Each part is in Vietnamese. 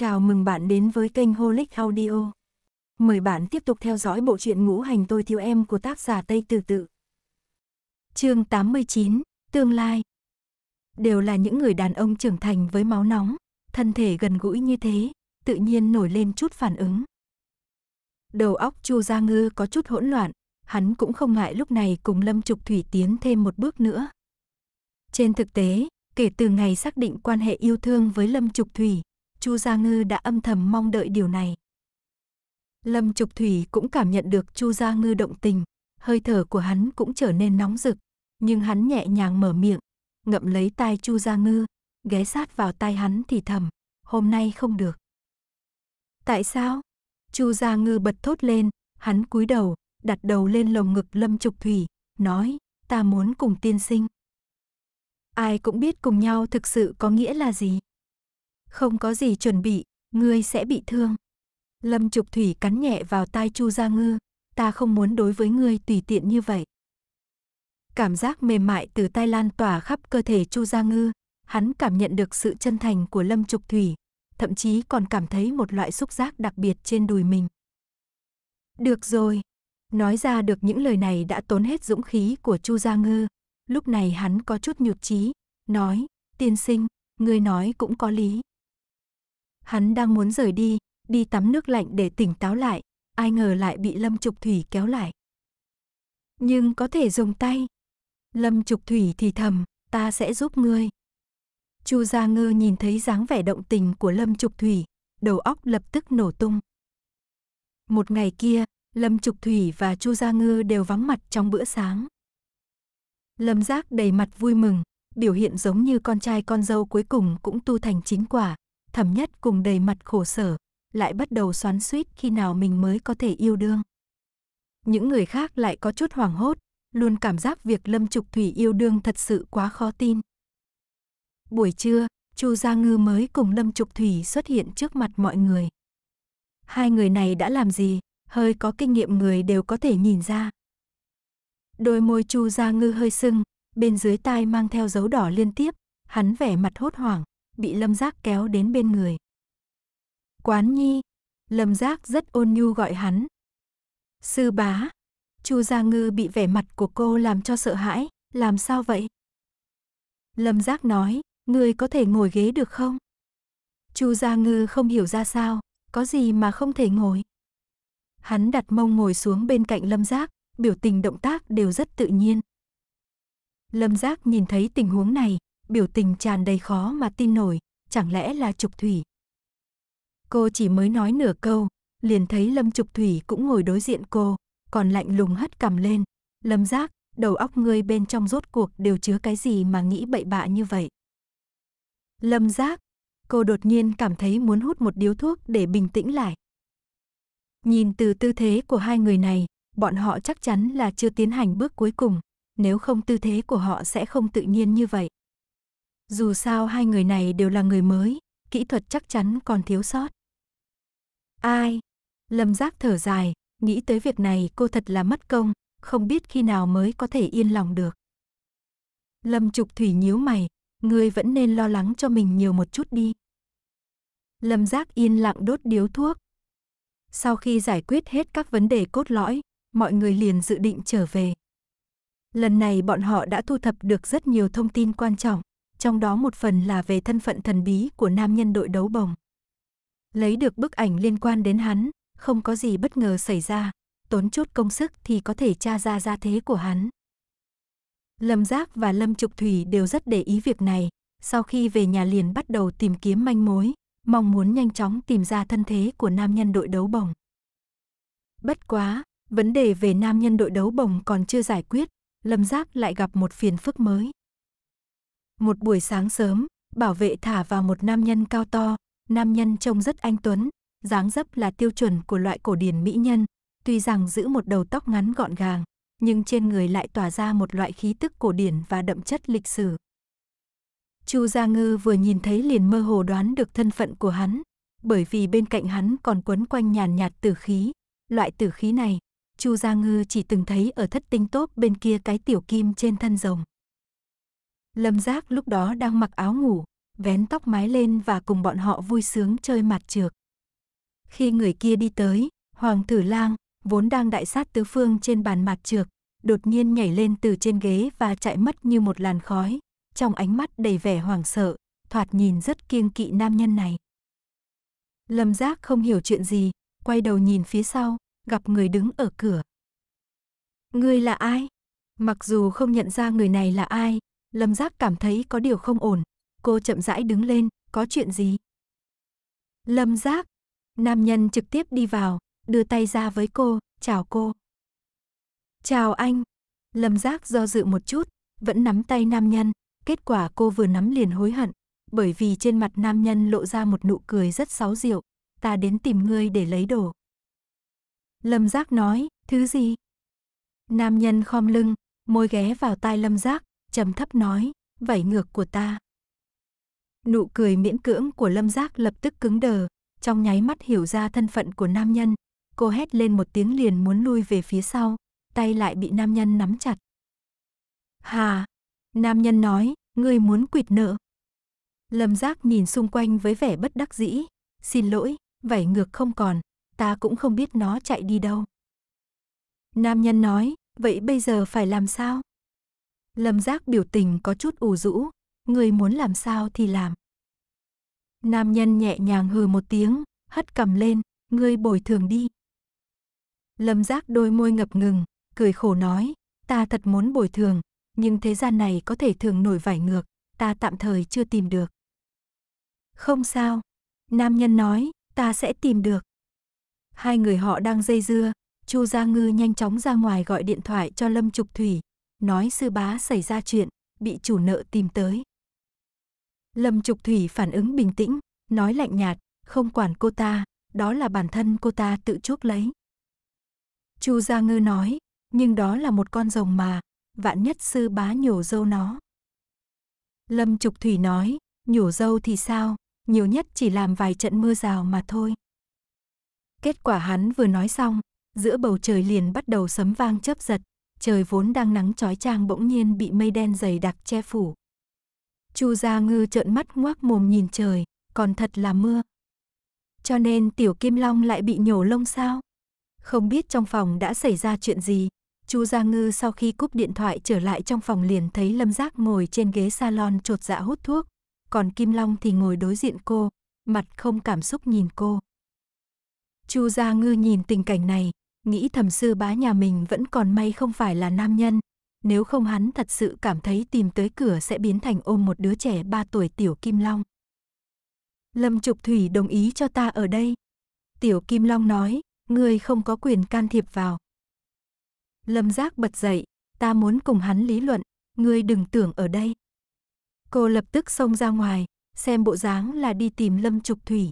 Chào mừng bạn đến với kênh Holic Audio. Mời bạn tiếp tục theo dõi bộ truyện ngũ hành tôi thiếu em của tác giả Tây Từ Tự. chương 89, Tương Lai Đều là những người đàn ông trưởng thành với máu nóng, thân thể gần gũi như thế, tự nhiên nổi lên chút phản ứng. Đầu óc Chu Gia Ngư có chút hỗn loạn, hắn cũng không ngại lúc này cùng Lâm Trục Thủy tiến thêm một bước nữa. Trên thực tế, kể từ ngày xác định quan hệ yêu thương với Lâm Trục Thủy, Chu Gia Ngư đã âm thầm mong đợi điều này. Lâm Trục Thủy cũng cảm nhận được Chu Gia Ngư động tình, hơi thở của hắn cũng trở nên nóng rực, nhưng hắn nhẹ nhàng mở miệng, ngậm lấy tai Chu Gia Ngư, ghé sát vào tai hắn thì thầm, hôm nay không được. Tại sao? Chu Gia Ngư bật thốt lên, hắn cúi đầu, đặt đầu lên lồng ngực Lâm Trục Thủy, nói, ta muốn cùng tiên sinh. Ai cũng biết cùng nhau thực sự có nghĩa là gì. Không có gì chuẩn bị, ngươi sẽ bị thương. Lâm Trục Thủy cắn nhẹ vào tai Chu Gia Ngư, ta không muốn đối với ngươi tùy tiện như vậy. Cảm giác mềm mại từ tai lan tỏa khắp cơ thể Chu Gia Ngư, hắn cảm nhận được sự chân thành của Lâm Trục Thủy, thậm chí còn cảm thấy một loại xúc giác đặc biệt trên đùi mình. Được rồi, nói ra được những lời này đã tốn hết dũng khí của Chu Gia Ngư, lúc này hắn có chút nhụt chí, nói, tiên sinh, ngươi nói cũng có lý. Hắn đang muốn rời đi, đi tắm nước lạnh để tỉnh táo lại, ai ngờ lại bị Lâm Trục Thủy kéo lại. Nhưng có thể dùng tay. Lâm Trục Thủy thì thầm, ta sẽ giúp ngươi. Chu Gia Ngư nhìn thấy dáng vẻ động tình của Lâm Trục Thủy, đầu óc lập tức nổ tung. Một ngày kia, Lâm Trục Thủy và Chu Gia Ngư đều vắng mặt trong bữa sáng. Lâm Giác đầy mặt vui mừng, biểu hiện giống như con trai con dâu cuối cùng cũng tu thành chính quả, thầm nhất cùng đầy mặt khổ sở, lại bắt đầu xoắn suýt khi nào mình mới có thể yêu đương. Những người khác lại có chút hoảng hốt, luôn cảm giác việc Lâm Trục Thủy yêu đương thật sự quá khó tin. Buổi trưa, Chu Gia Ngư mới cùng Lâm Trục Thủy xuất hiện trước mặt mọi người. Hai người này đã làm gì, hơi có kinh nghiệm người đều có thể nhìn ra. Đôi môi Chu Gia Ngư hơi sưng, bên dưới tai mang theo dấu đỏ liên tiếp, hắn vẻ mặt hốt hoảng, bị Lâm Giác kéo đến bên người. Quán nhi, Lâm Giác rất ôn nhu gọi hắn. Sư bá, Chu Gia Ngư bị vẻ mặt của cô làm cho sợ hãi, làm sao vậy? Lâm Giác nói, ngươi có thể ngồi ghế được không? Chu Gia Ngư không hiểu ra sao, có gì mà không thể ngồi. Hắn đặt mông ngồi xuống bên cạnh Lâm Giác, biểu tình động tác đều rất tự nhiên. Lâm Giác nhìn thấy tình huống này, biểu tình tràn đầy khó mà tin nổi, chẳng lẽ là Trục Thủy. Cô chỉ mới nói nửa câu, liền thấy Lâm Trục Thủy cũng ngồi đối diện cô, còn lạnh lùng hất cằm lên. Lâm Giác, đầu óc ngươi bên trong rốt cuộc đều chứa cái gì mà nghĩ bậy bạ như vậy. Lâm Giác, cô đột nhiên cảm thấy muốn hút một điếu thuốc để bình tĩnh lại. Nhìn từ tư thế của hai người này, bọn họ chắc chắn là chưa tiến hành bước cuối cùng, nếu không tư thế của họ sẽ không tự nhiên như vậy. Dù sao hai người này đều là người mới, kỹ thuật chắc chắn còn thiếu sót. Ai? Lâm Giác thở dài, nghĩ tới việc này cô thật là mất công, không biết khi nào mới có thể yên lòng được. Lâm Trục Thủy nhíu mày, ngươi vẫn nên lo lắng cho mình nhiều một chút đi. Lâm Giác yên lặng đốt điếu thuốc. Sau khi giải quyết hết các vấn đề cốt lõi, mọi người liền dự định trở về. Lần này bọn họ đã thu thập được rất nhiều thông tin quan trọng trong đó một phần là về thân phận thần bí của nam nhân đội đấu bồng. Lấy được bức ảnh liên quan đến hắn, không có gì bất ngờ xảy ra, tốn chút công sức thì có thể tra ra gia thế của hắn. Lâm Giác và Lâm Trục Thủy đều rất để ý việc này, sau khi về nhà liền bắt đầu tìm kiếm manh mối, mong muốn nhanh chóng tìm ra thân thế của nam nhân đội đấu bồng. Bất quá, vấn đề về nam nhân đội đấu bồng còn chưa giải quyết, Lâm Giác lại gặp một phiền phức mới. Một buổi sáng sớm, bảo vệ thả vào một nam nhân cao to, nam nhân trông rất anh tuấn, dáng dấp là tiêu chuẩn của loại cổ điển mỹ nhân, tuy rằng giữ một đầu tóc ngắn gọn gàng, nhưng trên người lại tỏa ra một loại khí tức cổ điển và đậm chất lịch sử. Chu Gia Ngư vừa nhìn thấy liền mơ hồ đoán được thân phận của hắn, bởi vì bên cạnh hắn còn quấn quanh nhàn nhạt tử khí, loại tử khí này, Chu Gia Ngư chỉ từng thấy ở thất tinh tốt bên kia cái tiểu kim trên thân rồng. Lâm Giác lúc đó đang mặc áo ngủ, vén tóc mái lên và cùng bọn họ vui sướng chơi mặt trược. Khi người kia đi tới, Hoàng Tử Lang, vốn đang đại sát tứ phương trên bàn mặt trược, đột nhiên nhảy lên từ trên ghế và chạy mất như một làn khói, trong ánh mắt đầy vẻ hoảng sợ, thoạt nhìn rất kiêng kỵ nam nhân này. Lâm Giác không hiểu chuyện gì, quay đầu nhìn phía sau, gặp người đứng ở cửa. Ngươi là ai? Mặc dù không nhận ra người này là ai, Lâm Giác cảm thấy có điều không ổn. Cô chậm rãi đứng lên, có chuyện gì? Lâm Giác. Nam nhân trực tiếp đi vào, đưa tay ra với cô, chào cô. Chào anh. Lâm Giác do dự một chút, vẫn nắm tay nam nhân. Kết quả cô vừa nắm liền hối hận, bởi vì trên mặt nam nhân lộ ra một nụ cười rất sáo diệu. Ta đến tìm ngươi để lấy đồ. Lâm Giác nói, thứ gì? Nam nhân khom lưng, môi ghé vào tai Lâm Giác, trầm thấp nói, vảy ngược của ta. Nụ cười miễn cưỡng của Lâm Giác lập tức cứng đờ, trong nháy mắt hiểu ra thân phận của nam nhân, cô hét lên một tiếng liền muốn lui về phía sau, tay lại bị nam nhân nắm chặt. Hà, nam nhân nói, ngươi muốn quỵt nợ. Lâm Giác nhìn xung quanh với vẻ bất đắc dĩ, xin lỗi, vảy ngược không còn, ta cũng không biết nó chạy đi đâu. Nam nhân nói, vậy bây giờ phải làm sao? Lâm Giác biểu tình có chút ủ rũ, người muốn làm sao thì làm. Nam nhân nhẹ nhàng hừ một tiếng, hất cầm lên, ngươi bồi thường đi. Lâm Giác đôi môi ngập ngừng, cười khổ nói, ta thật muốn bồi thường, nhưng thế gian này có thể thường nổi vải ngược, ta tạm thời chưa tìm được. Không sao, nam nhân nói, ta sẽ tìm được. Hai người họ đang dây dưa, Chu Gia Ngư nhanh chóng ra ngoài gọi điện thoại cho Lâm Trục Thủy, nói sư bá xảy ra chuyện, bị chủ nợ tìm tới. Lâm Trục Thủy phản ứng bình tĩnh, nói lạnh nhạt, không quản cô ta, đó là bản thân cô ta tự chuốc lấy. Chu Gia Ngư nói, nhưng đó là một con rồng mà, vạn nhất sư bá nhổ dâu nó. Lâm Trục Thủy nói, nhổ dâu thì sao, nhiều nhất chỉ làm vài trận mưa rào mà thôi. Kết quả hắn vừa nói xong, giữa bầu trời liền bắt đầu sấm vang chớp giật, trời vốn đang nắng chói chang bỗng nhiên bị mây đen dày đặc che phủ. Chu Gia Ngư trợn mắt ngoác mồm nhìn trời, còn thật là mưa. Cho nên tiểu kim long lại bị nhổ lông sao? Không biết trong phòng đã xảy ra chuyện gì, Chu Gia Ngư sau khi cúp điện thoại trở lại trong phòng liền thấy Lâm Giác ngồi trên ghế salon trột dạ hút thuốc, còn Kim Long thì ngồi đối diện cô, mặt không cảm xúc nhìn cô. Chu Gia Ngư nhìn tình cảnh này, Nghĩ thầm sư bá nhà mình vẫn còn may không phải là nam nhân, nếu không hắn thật sự cảm thấy tìm tới cửa sẽ biến thành ôm một đứa trẻ 3 tuổi tiểu Kim Long. Lâm Trục Thủy đồng ý cho ta ở đây. Tiểu Kim Long nói, ngươi không có quyền can thiệp vào. Lâm Giác bật dậy, ta muốn cùng hắn lý luận, ngươi đừng tưởng ở đây. Cô lập tức xông ra ngoài, xem bộ dáng là đi tìm Lâm Trục Thủy.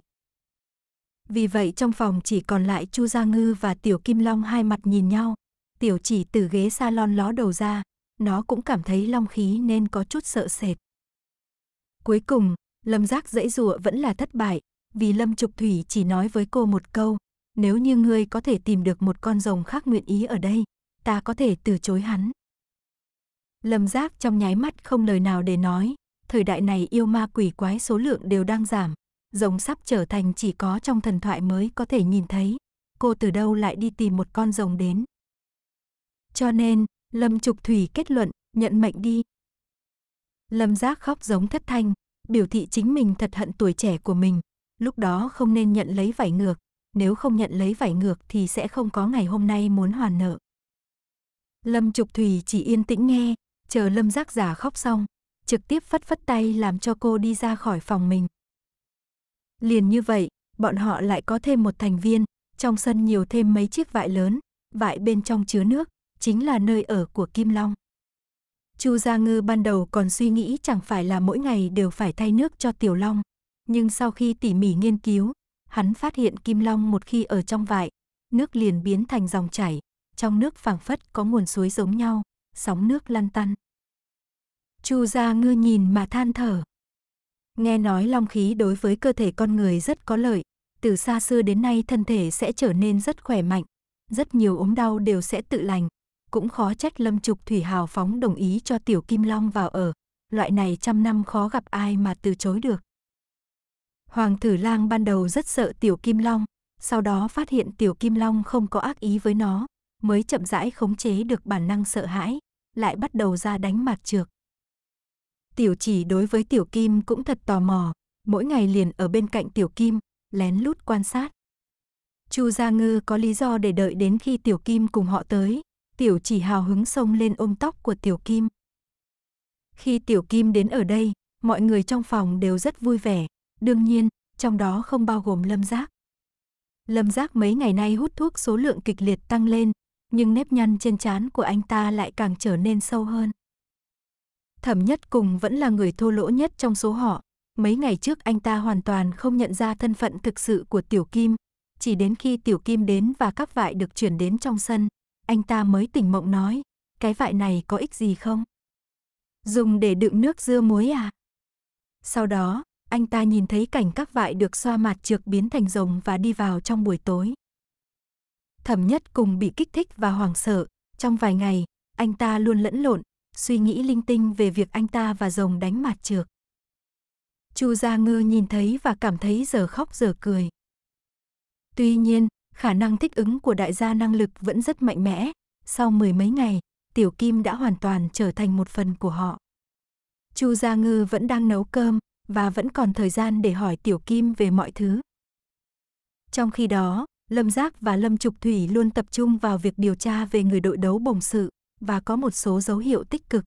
Vì vậy trong phòng chỉ còn lại Chu Gia Ngư và Tiểu Kim Long hai mặt nhìn nhau. Tiểu chỉ từ ghế salon ló đầu ra, nó cũng cảm thấy long khí nên có chút sợ sệt. Cuối cùng, Lâm Giác dãy rùa vẫn là thất bại, vì Lâm Trục Thủy chỉ nói với cô một câu, nếu như ngươi có thể tìm được một con rồng khác nguyện ý ở đây, ta có thể từ chối hắn. Lâm Giác trong nháy mắt không lời nào để nói, thời đại này yêu ma quỷ quái số lượng đều đang giảm, rồng sắp trở thành chỉ có trong thần thoại mới có thể nhìn thấy. Cô từ đâu lại đi tìm một con rồng đến? Cho nên, Lâm Trục Thủy kết luận, nhận mệnh đi. Lâm Giác khóc giống thất thanh, biểu thị chính mình thật hận tuổi trẻ của mình. Lúc đó không nên nhận lấy vải ngược, nếu không nhận lấy vải ngược thì sẽ không có ngày hôm nay muốn hoàn nợ. Lâm Trục Thủy chỉ yên tĩnh nghe, chờ Lâm Giác giả khóc xong, trực tiếp phất phất tay làm cho cô đi ra khỏi phòng mình. Liền như vậy, bọn họ lại có thêm một thành viên, trong sân nhiều thêm mấy chiếc vại lớn, vại bên trong chứa nước, chính là nơi ở của Kim Long. Chu Gia Ngư ban đầu còn suy nghĩ chẳng phải là mỗi ngày đều phải thay nước cho Tiểu Long, nhưng sau khi tỉ mỉ nghiên cứu, hắn phát hiện Kim Long một khi ở trong vại, nước liền biến thành dòng chảy, trong nước phảng phất có nguồn suối giống nhau, sóng nước lăn tăn. Chu Gia Ngư nhìn mà than thở, Nghe nói long khí đối với cơ thể con người rất có lợi, từ xa xưa đến nay thân thể sẽ trở nên rất khỏe mạnh, rất nhiều ốm đau đều sẽ tự lành. Cũng khó trách Lâm Trục Thủy hào phóng đồng ý cho Tiểu Kim Long vào ở, loại này trăm năm khó gặp ai mà từ chối được. Hoàng Thử Lang ban đầu rất sợ Tiểu Kim Long, sau đó phát hiện Tiểu Kim Long không có ác ý với nó, mới chậm rãi khống chế được bản năng sợ hãi, lại bắt đầu ra đánh mặt trược. Tiểu chỉ đối với Tiểu Kim cũng thật tò mò, mỗi ngày liền ở bên cạnh Tiểu Kim, lén lút quan sát. Chu Gia Ngư có lý do để đợi đến khi Tiểu Kim cùng họ tới, Tiểu chỉ hào hứng xông lên ôm tóc của Tiểu Kim. Khi Tiểu Kim đến ở đây, mọi người trong phòng đều rất vui vẻ, đương nhiên, trong đó không bao gồm Lâm Giác. Lâm Giác mấy ngày nay hút thuốc số lượng kịch liệt tăng lên, nhưng nếp nhăn trên trán của anh ta lại càng trở nên sâu hơn. Thẩm Nhất Cùng vẫn là người thô lỗ nhất trong số họ. Mấy ngày trước anh ta hoàn toàn không nhận ra thân phận thực sự của Tiểu Kim. Chỉ đến khi Tiểu Kim đến và các vại được chuyển đến trong sân, anh ta mới tỉnh mộng nói, cái vại này có ích gì không? Dùng để đựng nước dưa muối à? Sau đó, anh ta nhìn thấy cảnh các vại được xoa mặt trượt biến thành rồng và đi vào trong buổi tối. Thẩm nhất cùng bị kích thích và hoảng sợ. Trong vài ngày, anh ta luôn lẫn lộn, suy nghĩ linh tinh về việc anh ta và rồng đánh mặt trược. Chu Gia Ngư nhìn thấy và cảm thấy giờ khóc giờ cười. Tuy nhiên, khả năng thích ứng của đại gia năng lực vẫn rất mạnh mẽ, sau mười mấy ngày, Tiểu Kim đã hoàn toàn trở thành một phần của họ. Chu Gia Ngư vẫn đang nấu cơm và vẫn còn thời gian để hỏi Tiểu Kim về mọi thứ. Trong khi đó, Lâm Giác và Lâm Trục Thủy luôn tập trung vào việc điều tra về người đội đấu bổng sự và có một số dấu hiệu tích cực.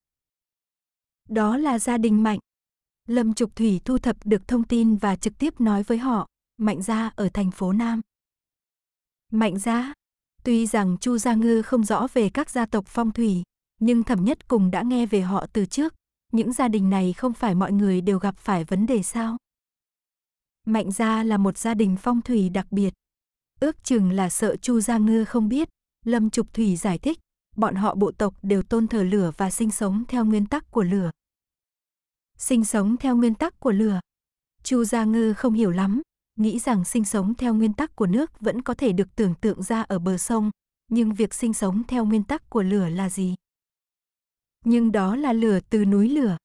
Đó là gia đình Mạnh. Lâm Trục Thủy thu thập được thông tin và trực tiếp nói với họ, Mạnh gia ở thành phố Nam. Mạnh gia, tuy rằng Chu Gia Ngư không rõ về các gia tộc phong thủy, nhưng thẩm nhất cùng đã nghe về họ từ trước, những gia đình này không phải mọi người đều gặp phải vấn đề sao? Mạnh gia là một gia đình phong thủy đặc biệt. Ước chừng là sợ Chu Gia Ngư không biết, Lâm Trục Thủy giải thích, bọn họ bộ tộc đều tôn thờ lửa và sinh sống theo nguyên tắc của lửa. Sinh sống theo nguyên tắc của lửa. Chu Gia Ngư không hiểu lắm, nghĩ rằng sinh sống theo nguyên tắc của nước vẫn có thể được tưởng tượng ra ở bờ sông, nhưng việc sinh sống theo nguyên tắc của lửa là gì? Nhưng đó là lửa từ núi lửa.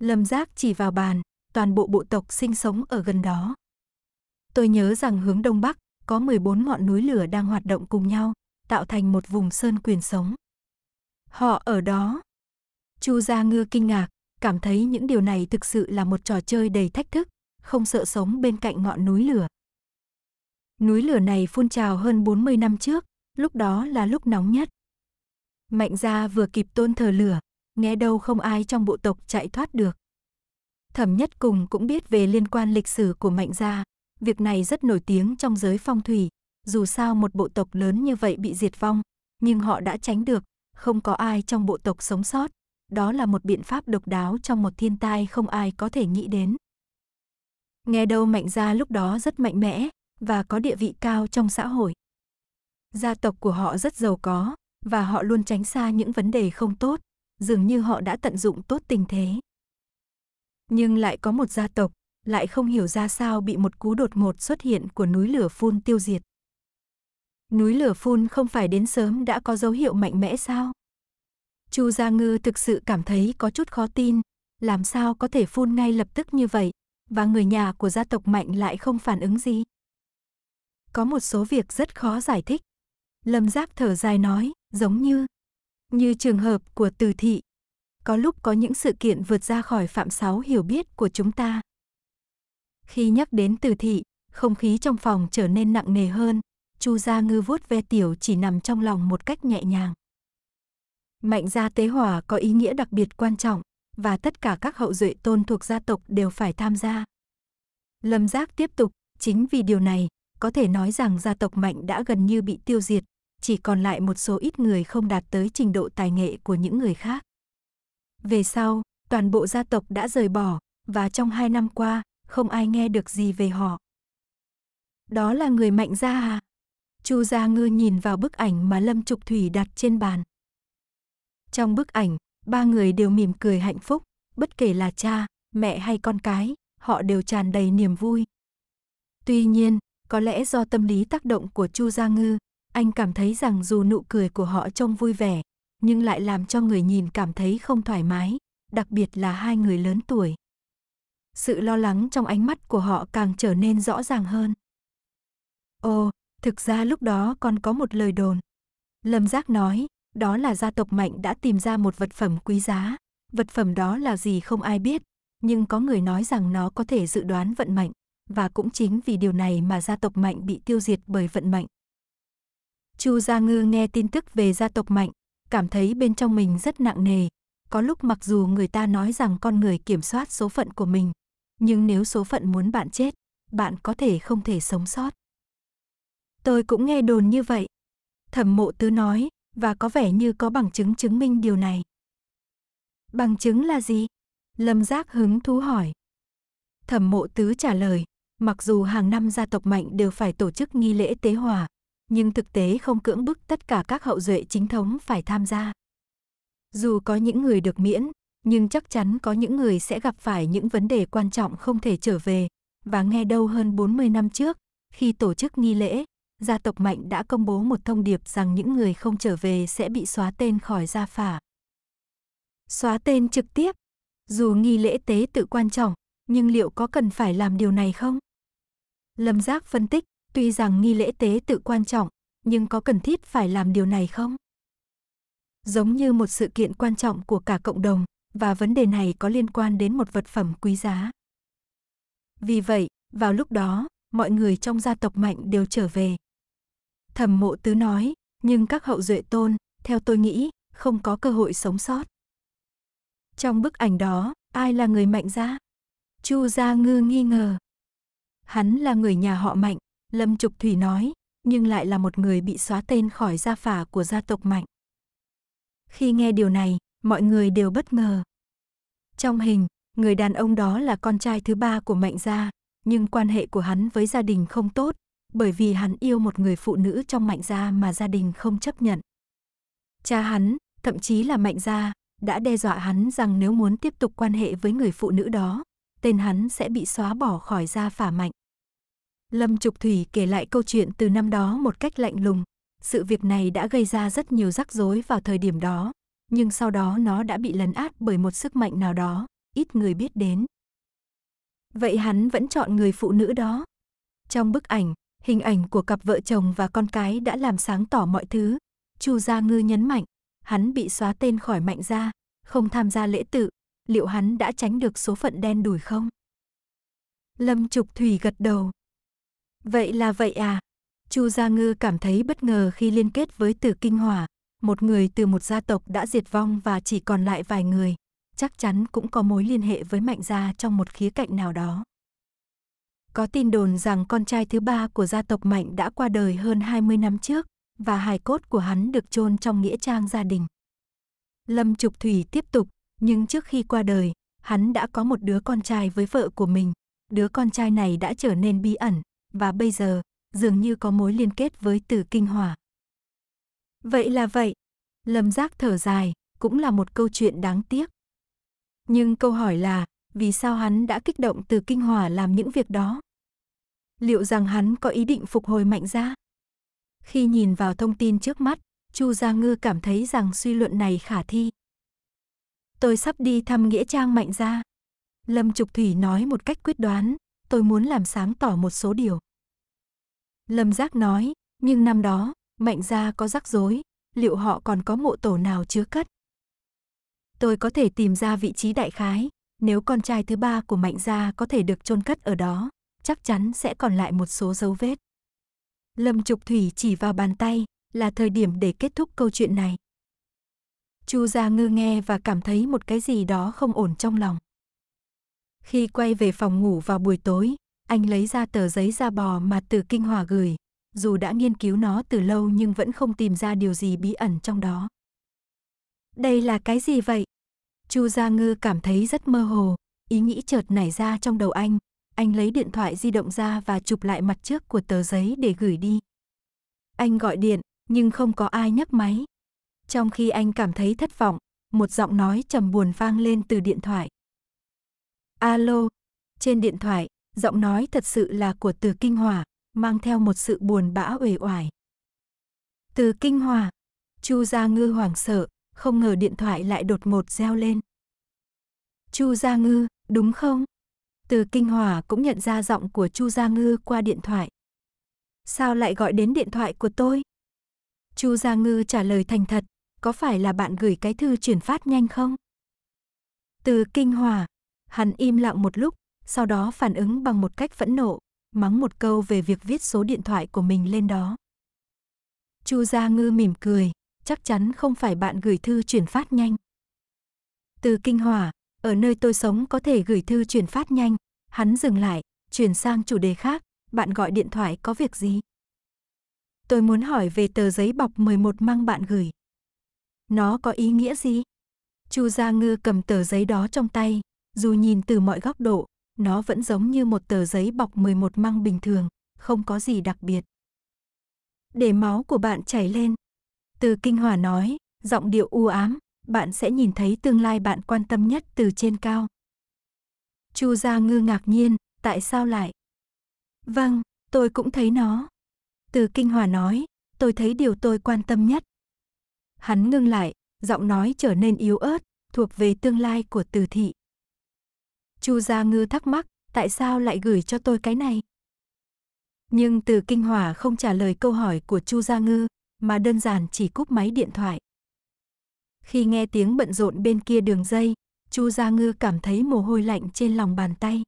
Lâm Giác chỉ vào bàn, toàn bộ bộ tộc sinh sống ở gần đó. Tôi nhớ rằng hướng đông bắc có 14 ngọn núi lửa đang hoạt động cùng nhau, tạo thành một vùng sơn quyền sống. Họ ở đó. Chu Gia Ngư kinh ngạc, cảm thấy những điều này thực sự là một trò chơi đầy thách thức, không sợ sống bên cạnh ngọn núi lửa. Núi lửa này phun trào hơn 40 năm trước, lúc đó là lúc nóng nhất. Mạnh gia vừa kịp tôn thờ lửa, nghe đâu không ai trong bộ tộc chạy thoát được. Thẩm nhất cùng cũng biết về liên quan lịch sử của mạnh gia, việc này rất nổi tiếng trong giới phong thủy, dù sao một bộ tộc lớn như vậy bị diệt vong, nhưng họ đã tránh được, không có ai trong bộ tộc sống sót. Đó là một biện pháp độc đáo trong một thiên tai không ai có thể nghĩ đến. Nghe đâu mạnh gia lúc đó rất mạnh mẽ và có địa vị cao trong xã hội. Gia tộc của họ rất giàu có và họ luôn tránh xa những vấn đề không tốt, dường như họ đã tận dụng tốt tình thế. Nhưng lại có một gia tộc lại không hiểu ra sao bị một cú đột ngột xuất hiện của núi lửa phun tiêu diệt. Núi lửa phun không phải đến sớm đã có dấu hiệu mạnh mẽ sao? Chu Gia Ngư thực sự cảm thấy có chút khó tin, làm sao có thể phun ngay lập tức như vậy, và người nhà của gia tộc Mạnh lại không phản ứng gì. Có một số việc rất khó giải thích. Lâm Giáp thở dài nói, giống như, như trường hợp của từ thị. Có lúc có những sự kiện vượt ra khỏi phạm sáu hiểu biết của chúng ta. Khi nhắc đến từ thị, không khí trong phòng trở nên nặng nề hơn, Chu Gia Ngư vuốt ve tiểu chỉ nằm trong lòng một cách nhẹ nhàng. Mạnh gia tế hỏa có ý nghĩa đặc biệt quan trọng, và tất cả các hậu duệ tôn thuộc gia tộc đều phải tham gia. Lâm Giác tiếp tục, chính vì điều này, có thể nói rằng gia tộc Mạnh đã gần như bị tiêu diệt, chỉ còn lại một số ít người không đạt tới trình độ tài nghệ của những người khác. Về sau, toàn bộ gia tộc đã rời bỏ, và trong hai năm qua, không ai nghe được gì về họ. Đó là người Mạnh gia à? Chu Gia Ngư nhìn vào bức ảnh mà Lâm Trục Thủy đặt trên bàn. Trong bức ảnh, ba người đều mỉm cười hạnh phúc, bất kể là cha, mẹ hay con cái, họ đều tràn đầy niềm vui. Tuy nhiên, có lẽ do tâm lý tác động của Chu Gia Ngư, anh cảm thấy rằng dù nụ cười của họ trông vui vẻ, nhưng lại làm cho người nhìn cảm thấy không thoải mái, đặc biệt là hai người lớn tuổi. Sự lo lắng trong ánh mắt của họ càng trở nên rõ ràng hơn. Ô, Thực ra lúc đó còn có một lời đồn. Lâm Giác nói, đó là gia tộc Mạnh đã tìm ra một vật phẩm quý giá. Vật phẩm đó là gì không ai biết, nhưng có người nói rằng nó có thể dự đoán vận mệnh, và cũng chính vì điều này mà gia tộc Mạnh bị tiêu diệt bởi vận mệnh. Chu Gia Ngư nghe tin tức về gia tộc Mạnh, cảm thấy bên trong mình rất nặng nề. Có lúc mặc dù người ta nói rằng con người kiểm soát số phận của mình, nhưng nếu số phận muốn bạn chết, bạn có thể không thể sống sót. Tôi cũng nghe đồn như vậy. Thẩm mộ tứ nói, và có vẻ như có bằng chứng chứng minh điều này. Bằng chứng là gì? Lâm Giác hứng thú hỏi. Thẩm mộ tứ trả lời, mặc dù hàng năm gia tộc mạnh đều phải tổ chức nghi lễ tế hòa, nhưng thực tế không cưỡng bức tất cả các hậu duệ chính thống phải tham gia. Dù có những người được miễn, nhưng chắc chắn có những người sẽ gặp phải những vấn đề quan trọng không thể trở về, và nghe đâu hơn 40 năm trước, khi tổ chức nghi lễ, gia tộc Mạnh đã công bố một thông điệp rằng những người không trở về sẽ bị xóa tên khỏi gia phả. Xóa tên trực tiếp, dù nghi lễ tế tự quan trọng, nhưng liệu có cần phải làm điều này không? Lâm Giác phân tích, tuy rằng nghi lễ tế tự quan trọng, nhưng có cần thiết phải làm điều này không? Giống như một sự kiện quan trọng của cả cộng đồng, và vấn đề này có liên quan đến một vật phẩm quý giá. Vì vậy, vào lúc đó, mọi người trong gia tộc Mạnh đều trở về, Thẩm mộ tứ nói, nhưng các hậu duệ tôn, theo tôi nghĩ, không có cơ hội sống sót. Trong bức ảnh đó, ai là người mạnh gia Chu Gia Ngư nghi ngờ. Hắn là người nhà họ Mạnh, Lâm Trục Thủy nói, nhưng lại là một người bị xóa tên khỏi gia phả của gia tộc Mạnh. Khi nghe điều này, mọi người đều bất ngờ. Trong hình, người đàn ông đó là con trai thứ ba của Mạnh gia, nhưng quan hệ của hắn với gia đình không tốt, bởi vì hắn yêu một người phụ nữ trong mạnh gia mà gia đình không chấp nhận. Cha hắn, thậm chí là mạnh gia, đã đe dọa hắn rằng nếu muốn tiếp tục quan hệ với người phụ nữ đó, tên hắn sẽ bị xóa bỏ khỏi gia phả mạnh. Lâm Trục Thủy kể lại câu chuyện từ năm đó một cách lạnh lùng. Sự việc này đã gây ra rất nhiều rắc rối vào thời điểm đó, nhưng sau đó nó đã bị lấn át bởi một sức mạnh nào đó, ít người biết đến. Vậy hắn vẫn chọn người phụ nữ đó. Trong bức ảnh, Hình ảnh của cặp vợ chồng và con cái đã làm sáng tỏ mọi thứ. Chu Gia Ngư nhấn mạnh, hắn bị xóa tên khỏi Mạnh gia, không tham gia lễ tự, liệu hắn đã tránh được số phận đen đủi không? Lâm Trục Thủy gật đầu. Vậy là vậy à? Chu Gia Ngư cảm thấy bất ngờ khi liên kết với Từ Kinh Hỏa, một người từ một gia tộc đã diệt vong và chỉ còn lại vài người, chắc chắn cũng có mối liên hệ với Mạnh gia trong một khía cạnh nào đó. Có tin đồn rằng con trai thứ ba của gia tộc Mạnh đã qua đời hơn 20 năm trước và hài cốt của hắn được chôn trong nghĩa trang gia đình. Lâm Trục Thủy tiếp tục, nhưng trước khi qua đời, hắn đã có một đứa con trai với vợ của mình. Đứa con trai này đã trở nên bí ẩn và bây giờ dường như có mối liên kết với tử Kinh Hỏa. Vậy là vậy, Lâm Giác thở dài, cũng là một câu chuyện đáng tiếc. Nhưng câu hỏi là, vì sao hắn đã kích động tử Kinh Hỏa làm những việc đó? liệu rằng hắn có ý định phục hồi mạnh gia Khi nhìn vào thông tin trước mắt, Chu Gia Ngư cảm thấy rằng suy luận này khả thi. Tôi sắp đi thăm Nghĩa Trang Mạnh Gia. Lâm Trục Thủy nói một cách quyết đoán, tôi muốn làm sáng tỏ một số điều. Lâm Giác nói, nhưng năm đó, Mạnh Gia có rắc rối, liệu họ còn có mộ tổ nào chứa cất? Tôi có thể tìm ra vị trí đại khái, nếu con trai thứ ba của Mạnh Gia có thể được chôn cất ở đó chắc chắn sẽ còn lại một số dấu vết. Lâm Trục Thủy chỉ vào bàn tay, là thời điểm để kết thúc câu chuyện này. Chu Gia Ngư nghe và cảm thấy một cái gì đó không ổn trong lòng. Khi quay về phòng ngủ vào buổi tối, anh lấy ra tờ giấy da bò mà Từ Kinh Hòa gửi, dù đã nghiên cứu nó từ lâu nhưng vẫn không tìm ra điều gì bí ẩn trong đó. Đây là cái gì vậy? Chu Gia Ngư cảm thấy rất mơ hồ, ý nghĩ chợt nảy ra trong đầu anh, anh lấy điện thoại di động ra và chụp lại mặt trước của tờ giấy để gửi đi. Anh gọi điện, nhưng không có ai nhấc máy. Trong khi anh cảm thấy thất vọng, một giọng nói trầm buồn vang lên từ điện thoại. Alo, trên điện thoại, giọng nói thật sự là của Từ Kinh Hòa, mang theo một sự buồn bã uể oải. Từ Kinh Hòa, Chu Gia Ngư hoảng sợ, không ngờ điện thoại lại đột một reo lên. Chu Gia Ngư, đúng không? Từ Kinh Hòa cũng nhận ra giọng của Chu Gia Ngư qua điện thoại. Sao lại gọi đến điện thoại của tôi? Chu Gia Ngư trả lời thành thật, có phải là bạn gửi cái thư chuyển phát nhanh không? Từ Kinh Hòa, hắn im lặng một lúc, sau đó phản ứng bằng một cách phẫn nộ, mắng một câu về việc viết số điện thoại của mình lên đó. Chu Gia Ngư mỉm cười, chắc chắn không phải bạn gửi thư chuyển phát nhanh. Từ Kinh Hòa, ở nơi tôi sống có thể gửi thư chuyển phát nhanh. Hắn dừng lại, chuyển sang chủ đề khác, bạn gọi điện thoại có việc gì? Tôi muốn hỏi về tờ giấy bọc 11 mang bạn gửi. Nó có ý nghĩa gì? Chu Gia Ngư cầm tờ giấy đó trong tay, dù nhìn từ mọi góc độ, nó vẫn giống như một tờ giấy bọc 11 măng bình thường, không có gì đặc biệt. Để máu của bạn chảy lên. Từ Kinh Hòa nói, giọng điệu u ám, bạn sẽ nhìn thấy tương lai bạn quan tâm nhất từ trên cao. Chu Gia Ngư ngạc nhiên, tại sao lại? Vâng, tôi cũng thấy nó. Từ Kinh Hòa nói, tôi thấy điều tôi quan tâm nhất. Hắn ngưng lại, giọng nói trở nên yếu ớt, thuộc về tương lai của Từ thị. Chu Gia Ngư thắc mắc, tại sao lại gửi cho tôi cái này? Nhưng Từ Kinh Hòa không trả lời câu hỏi của Chu Gia Ngư, mà đơn giản chỉ cúp máy điện thoại. Khi nghe tiếng bận rộn bên kia đường dây, Chu Gia Ngư cảm thấy mồ hôi lạnh trên lòng bàn tay.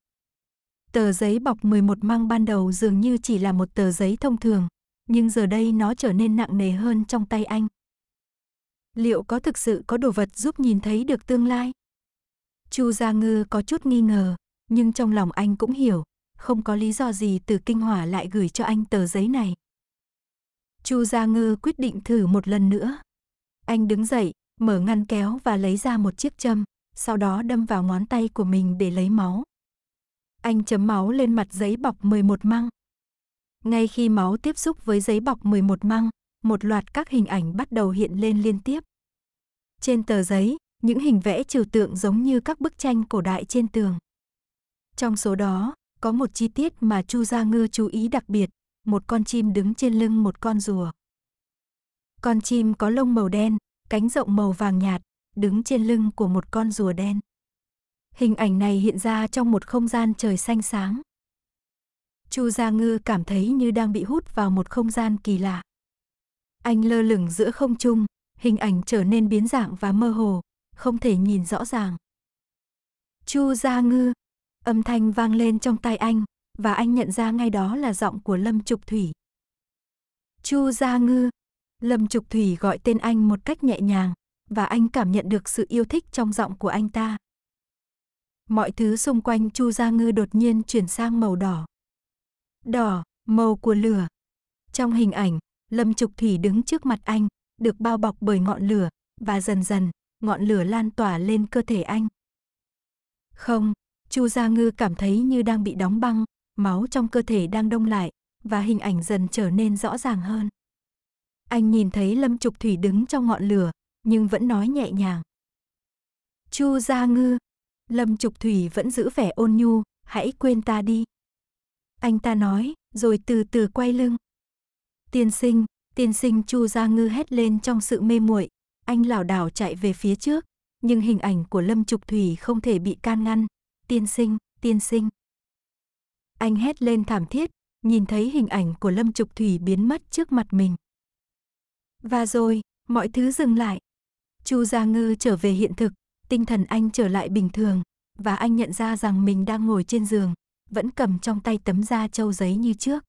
Tờ giấy bọc 11 mang ban đầu dường như chỉ là một tờ giấy thông thường, nhưng giờ đây nó trở nên nặng nề hơn trong tay anh. Liệu có thực sự có đồ vật giúp nhìn thấy được tương lai? Chu Gia Ngư có chút nghi ngờ, nhưng trong lòng anh cũng hiểu, không có lý do gì từ kinh hỏa lại gửi cho anh tờ giấy này. Chu Gia Ngư quyết định thử một lần nữa. Anh đứng dậy, mở ngăn kéo và lấy ra một chiếc châm, sau đó đâm vào ngón tay của mình để lấy máu. Anh chấm máu lên mặt giấy bọc 11 măng. Ngay khi máu tiếp xúc với giấy bọc 11 măng, một loạt các hình ảnh bắt đầu hiện lên liên tiếp. Trên tờ giấy, những hình vẽ trừu tượng giống như các bức tranh cổ đại trên tường. Trong số đó, có một chi tiết mà Chu Gia Ngư chú ý đặc biệt, một con chim đứng trên lưng một con rùa. Con chim có lông màu đen, cánh rộng màu vàng nhạt, đứng trên lưng của một con rùa đen. Hình ảnh này hiện ra trong một không gian trời xanh sáng. Chu Gia Ngư cảm thấy như đang bị hút vào một không gian kỳ lạ. Anh lơ lửng giữa không trung, hình ảnh trở nên biến dạng và mơ hồ, không thể nhìn rõ ràng. Chu Gia Ngư, âm thanh vang lên trong tai anh, và anh nhận ra ngay đó là giọng của Lâm Trục Thủy. Chu Gia Ngư, Lâm Trục Thủy gọi tên anh một cách nhẹ nhàng, và anh cảm nhận được sự yêu thích trong giọng của anh ta. Mọi thứ xung quanh Chu Gia Ngư đột nhiên chuyển sang màu đỏ. Đỏ, màu của lửa. Trong hình ảnh, Lâm Trục Thủy đứng trước mặt anh, được bao bọc bởi ngọn lửa, và dần dần, ngọn lửa lan tỏa lên cơ thể anh. Không, Chu Gia Ngư cảm thấy như đang bị đóng băng, máu trong cơ thể đang đông lại, và hình ảnh dần trở nên rõ ràng hơn. Anh nhìn thấy Lâm Trục Thủy đứng trong ngọn lửa, nhưng vẫn nói nhẹ nhàng. Chu Gia Ngư, Lâm Trục Thủy vẫn giữ vẻ ôn nhu, hãy quên ta đi. Anh ta nói, rồi từ từ quay lưng. Tiên sinh, tiên sinh Chu Gia Ngư hét lên trong sự mê muội, anh lảo đảo chạy về phía trước, nhưng hình ảnh của Lâm Trục Thủy không thể bị can ngăn. Tiên sinh, tiên sinh. Anh hét lên thảm thiết, nhìn thấy hình ảnh của Lâm Trục Thủy biến mất trước mặt mình. Và rồi, mọi thứ dừng lại. Chu Gia Ngư trở về hiện thực, tinh thần anh trở lại bình thường và anh nhận ra rằng mình đang ngồi trên giường, vẫn cầm trong tay tấm da trâu giấy như trước.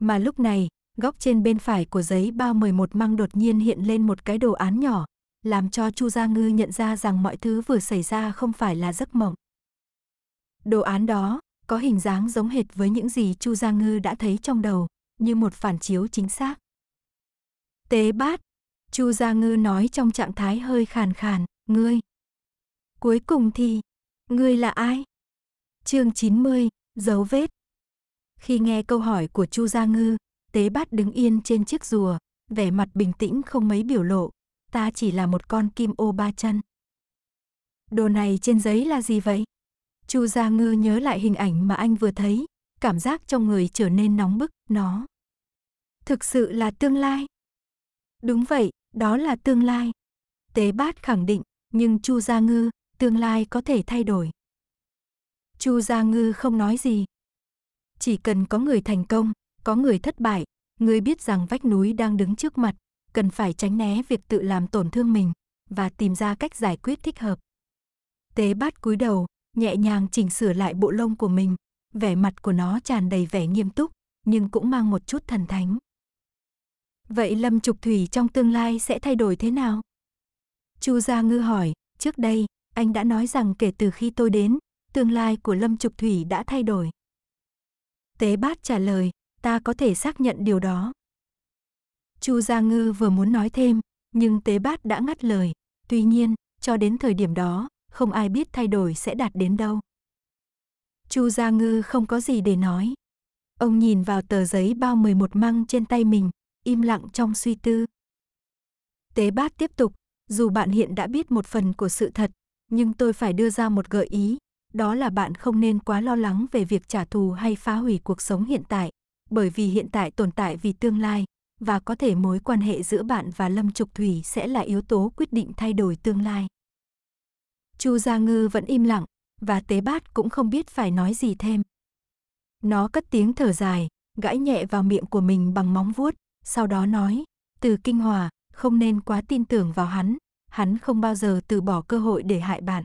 Mà lúc này, góc trên bên phải của giấy bao 11 măng đột nhiên hiện lên một cái đồ án nhỏ, làm cho Chu Gia Ngư nhận ra rằng mọi thứ vừa xảy ra không phải là giấc mộng. Đồ án đó có hình dáng giống hệt với những gì Chu Gia Ngư đã thấy trong đầu, như một phản chiếu chính xác. Tế bát. Chu Gia Ngư nói trong trạng thái hơi khàn khàn, ngươi. Cuối cùng thì, ngươi là ai? Chương 90, dấu vết. Khi nghe câu hỏi của Chu Gia Ngư, Tế Bát đứng yên trên chiếc rùa, vẻ mặt bình tĩnh không mấy biểu lộ, ta chỉ là một con kim ô ba chân. Đồ này trên giấy là gì vậy? Chu Gia Ngư nhớ lại hình ảnh mà anh vừa thấy, cảm giác trong người trở nên nóng bức, nó. Thực sự là tương lai. Đúng vậy, đó là tương lai. Tế bát khẳng định, nhưng Chu Gia Ngư, tương lai có thể thay đổi. Chu Gia Ngư không nói gì. Chỉ cần có người thành công, có người thất bại, người biết rằng vách núi đang đứng trước mặt, cần phải tránh né việc tự làm tổn thương mình và tìm ra cách giải quyết thích hợp. Tế bát cúi đầu, nhẹ nhàng chỉnh sửa lại bộ lông của mình, vẻ mặt của nó tràn đầy vẻ nghiêm túc, nhưng cũng mang một chút thần thánh. Vậy Lâm Trục Thủy trong tương lai sẽ thay đổi thế nào? Chu Gia Ngư hỏi, trước đây, anh đã nói rằng kể từ khi tôi đến, tương lai của Lâm Trục Thủy đã thay đổi. Tế bát trả lời, ta có thể xác nhận điều đó. Chu Gia Ngư vừa muốn nói thêm, nhưng tế bát đã ngắt lời. Tuy nhiên, cho đến thời điểm đó, không ai biết thay đổi sẽ đạt đến đâu. Chu Gia Ngư không có gì để nói. Ông nhìn vào tờ giấy bao 11 măng trên tay mình, im lặng trong suy tư. Tế bát tiếp tục, dù bạn hiện đã biết một phần của sự thật, nhưng tôi phải đưa ra một gợi ý, đó là bạn không nên quá lo lắng về việc trả thù hay phá hủy cuộc sống hiện tại, bởi vì hiện tại tồn tại vì tương lai, và có thể mối quan hệ giữa bạn và Lâm Trục Thủy sẽ là yếu tố quyết định thay đổi tương lai. Chu Gia Ngư vẫn im lặng, và tế bát cũng không biết phải nói gì thêm. Nó cất tiếng thở dài, gãi nhẹ vào miệng của mình bằng móng vuốt, sau đó nói, từ kinh hòa, không nên quá tin tưởng vào hắn, hắn không bao giờ từ bỏ cơ hội để hại bạn.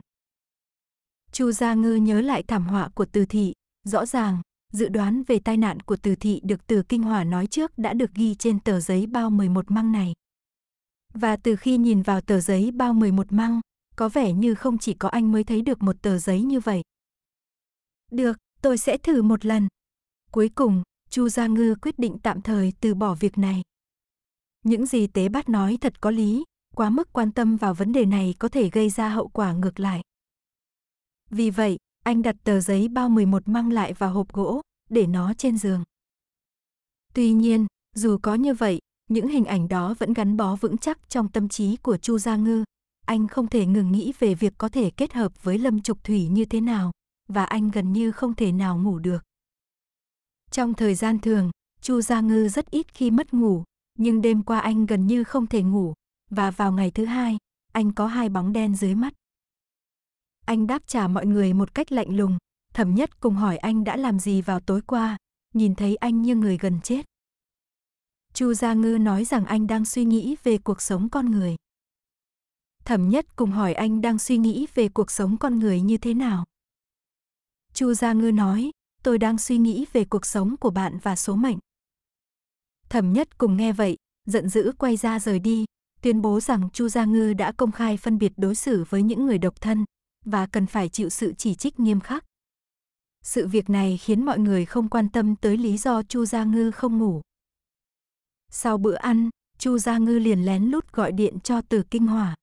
Chu Gia Ngư nhớ lại thảm họa của Từ Thị, rõ ràng, dự đoán về tai nạn của Từ Thị được Từ Kinh Hòa nói trước đã được ghi trên tờ giấy bao 11 măng này. Và từ khi nhìn vào tờ giấy bao 11 măng, có vẻ như không chỉ có anh mới thấy được một tờ giấy như vậy. Được, tôi sẽ thử một lần. Cuối cùng, Chu Gia Ngư quyết định tạm thời từ bỏ việc này. Những gì Tế Bát nói thật có lý, quá mức quan tâm vào vấn đề này có thể gây ra hậu quả ngược lại. Vì vậy, anh đặt tờ giấy bao 11 mang lại vào hộp gỗ, để nó trên giường. Tuy nhiên, dù có như vậy, những hình ảnh đó vẫn gắn bó vững chắc trong tâm trí của Chu Gia Ngư. Anh không thể ngừng nghĩ về việc có thể kết hợp với Lâm Trục Thủy như thế nào, và anh gần như không thể nào ngủ được. Trong thời gian thường, Chu Gia Ngư rất ít khi mất ngủ, nhưng đêm qua anh gần như không thể ngủ, và vào ngày thứ hai, anh có hai bóng đen dưới mắt. Anh đáp trả mọi người một cách lạnh lùng, thẩm nhất cùng hỏi anh đã làm gì vào tối qua, nhìn thấy anh như người gần chết. Chu Gia Ngư nói rằng anh đang suy nghĩ về cuộc sống con người. Thẩm nhất cùng hỏi anh đang suy nghĩ về cuộc sống con người như thế nào. Chu Gia Ngư nói, tôi đang suy nghĩ về cuộc sống của bạn và số mệnh. Thẩm nhất cùng nghe vậy, giận dữ quay ra rời đi, tuyên bố rằng Chu Gia Ngư đã công khai phân biệt đối xử với những người độc thân và cần phải chịu sự chỉ trích nghiêm khắc. Sự việc này khiến mọi người không quan tâm tới lý do Chu Gia Ngư không ngủ. Sau bữa ăn, Chu Gia Ngư liền lén lút gọi điện cho Từ Kinh hòa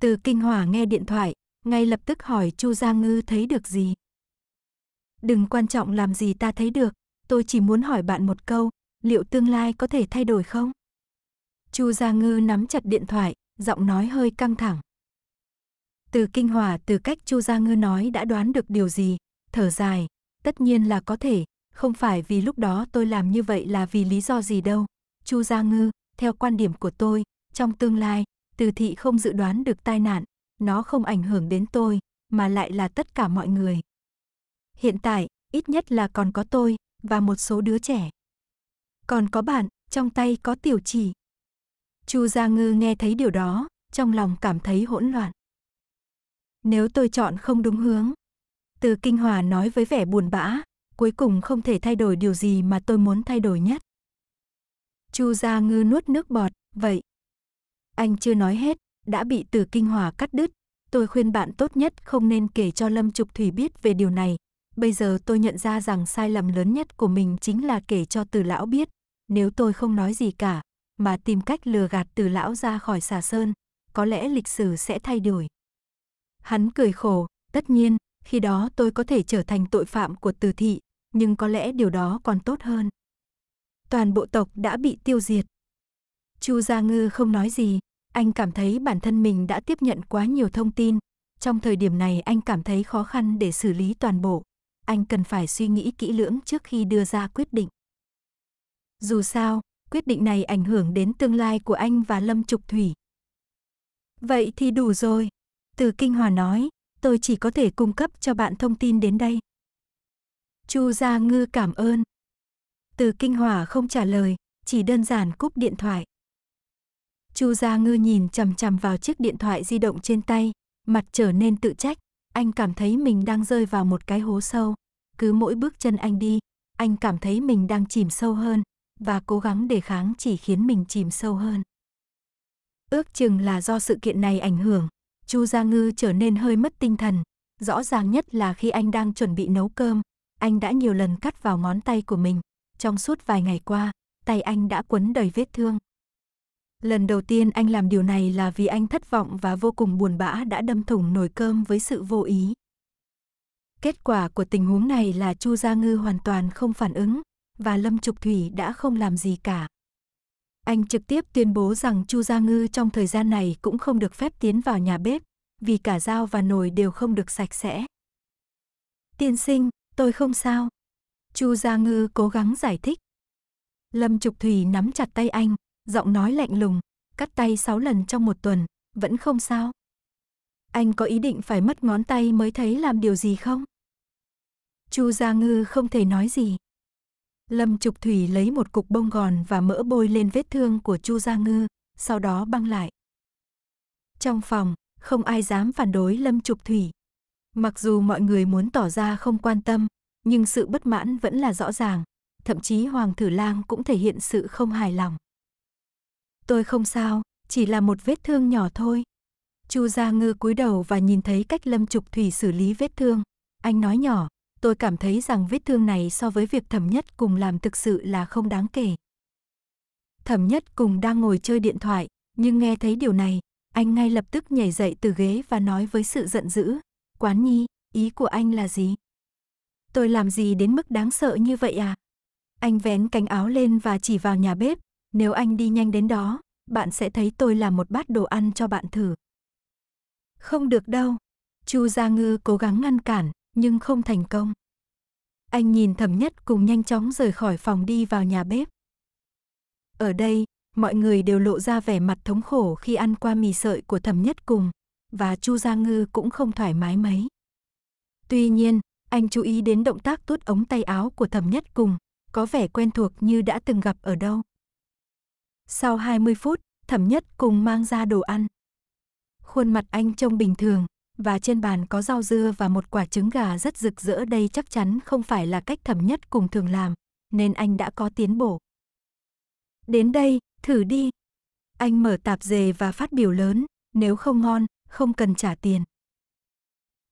Từ Kinh hòa nghe điện thoại, ngay lập tức hỏi Chu Gia Ngư thấy được gì đừng quan trọng làm gì ta thấy được, tôi chỉ muốn hỏi bạn một câu, liệu tương lai có thể thay đổi không? Chu Gia Ngư nắm chặt điện thoại, giọng nói hơi căng thẳng. Từ kinh hòa từ cách Chu Gia Ngư nói đã đoán được điều gì, thở dài, tất nhiên là có thể, không phải vì lúc đó tôi làm như vậy là vì lý do gì đâu. Chu Gia Ngư, theo quan điểm của tôi, trong tương lai, từ thị không dự đoán được tai nạn, nó không ảnh hưởng đến tôi, mà lại là tất cả mọi người. Hiện tại, ít nhất là còn có tôi và một số đứa trẻ. Còn có bạn, trong tay có tiểu chỉ. Chu Gia Ngư nghe thấy điều đó, trong lòng cảm thấy hỗn loạn. Nếu tôi chọn không đúng hướng. Từ Kinh Hòa nói với vẻ buồn bã, cuối cùng không thể thay đổi điều gì mà tôi muốn thay đổi nhất. Chu Gia Ngư nuốt nước bọt, vậy. Anh chưa nói hết, đã bị Từ Kinh Hòa cắt đứt. Tôi khuyên bạn tốt nhất không nên kể cho Lâm Trục Thủy biết về điều này, Bây giờ tôi nhận ra rằng sai lầm lớn nhất của mình chính là kể cho từ lão biết, nếu tôi không nói gì cả, mà tìm cách lừa gạt từ lão ra khỏi xà sơn, có lẽ lịch sử sẽ thay đổi. Hắn cười khổ, tất nhiên, khi đó tôi có thể trở thành tội phạm của từ thị, nhưng có lẽ điều đó còn tốt hơn. Toàn bộ tộc đã bị tiêu diệt. Chu Gia Ngư không nói gì, anh cảm thấy bản thân mình đã tiếp nhận quá nhiều thông tin, trong thời điểm này anh cảm thấy khó khăn để xử lý toàn bộ anh cần phải suy nghĩ kỹ lưỡng trước khi đưa ra quyết định. Dù sao, quyết định này ảnh hưởng đến tương lai của anh và Lâm Trục Thủy. Vậy thì đủ rồi. Từ Kinh Hòa nói, tôi chỉ có thể cung cấp cho bạn thông tin đến đây. Chu Gia Ngư cảm ơn. Từ Kinh Hòa không trả lời, chỉ đơn giản cúp điện thoại. Chu Gia Ngư nhìn chằm chằm vào chiếc điện thoại di động trên tay, mặt trở nên tự trách, anh cảm thấy mình đang rơi vào một cái hố sâu. Cứ mỗi bước chân anh đi, anh cảm thấy mình đang chìm sâu hơn và cố gắng để kháng chỉ khiến mình chìm sâu hơn. Ước chừng là do sự kiện này ảnh hưởng, Chu Gia Ngư trở nên hơi mất tinh thần, rõ ràng nhất là khi anh đang chuẩn bị nấu cơm, anh đã nhiều lần cắt vào ngón tay của mình, trong suốt vài ngày qua, tay anh đã quấn đầy vết thương, Lần đầu tiên anh làm điều này là vì anh thất vọng và vô cùng buồn bã đã đâm thủng nồi cơm với sự vô ý. Kết quả của tình huống này là Chu Gia Ngư hoàn toàn không phản ứng và Lâm Trục Thủy đã không làm gì cả. Anh trực tiếp tuyên bố rằng Chu Gia Ngư trong thời gian này cũng không được phép tiến vào nhà bếp, vì cả dao và nồi đều không được sạch sẽ. Tiên sinh, tôi không sao. Chu Gia Ngư cố gắng giải thích. Lâm Trục Thủy nắm chặt tay anh, giọng nói lạnh lùng, cắt tay 6 lần trong một tuần, vẫn không sao. Anh có ý định phải mất ngón tay mới thấy làm điều gì không? Chu Gia Ngư không thể nói gì. Lâm Trục Thủy lấy một cục bông gòn và mỡ bôi lên vết thương của Chu Gia Ngư, sau đó băng lại. Trong phòng, không ai dám phản đối Lâm Trục Thủy. Mặc dù mọi người muốn tỏ ra không quan tâm, nhưng sự bất mãn vẫn là rõ ràng, thậm chí Hoàng Thử Lang cũng thể hiện sự không hài lòng. Tôi không sao, chỉ là một vết thương nhỏ thôi. Chu Gia Ngư cúi đầu và nhìn thấy cách Lâm Trục Thủy xử lý vết thương. Anh nói nhỏ, tôi cảm thấy rằng vết thương này so với việc thẩm nhất cùng làm thực sự là không đáng kể. Thẩm nhất cùng đang ngồi chơi điện thoại, nhưng nghe thấy điều này, anh ngay lập tức nhảy dậy từ ghế và nói với sự giận dữ. Quán nhi, ý của anh là gì? Tôi làm gì đến mức đáng sợ như vậy à? Anh vén cánh áo lên và chỉ vào nhà bếp, nếu anh đi nhanh đến đó, bạn sẽ thấy tôi làm một bát đồ ăn cho bạn thử. Không được đâu. Chu Gia Ngư cố gắng ngăn cản, nhưng không thành công. Anh nhìn thẩm nhất cùng nhanh chóng rời khỏi phòng đi vào nhà bếp. Ở đây, mọi người đều lộ ra vẻ mặt thống khổ khi ăn qua mì sợi của thẩm nhất cùng, và Chu Gia Ngư cũng không thoải mái mấy. Tuy nhiên, anh chú ý đến động tác tút ống tay áo của thẩm nhất cùng, có vẻ quen thuộc như đã từng gặp ở đâu. Sau 20 phút, thẩm nhất cùng mang ra đồ ăn. Khuôn mặt anh trông bình thường, và trên bàn có rau dưa và một quả trứng gà rất rực rỡ đây chắc chắn không phải là cách thẩm nhất cùng thường làm, nên anh đã có tiến bộ. Đến đây, thử đi. Anh mở tạp dề và phát biểu lớn, nếu không ngon, không cần trả tiền.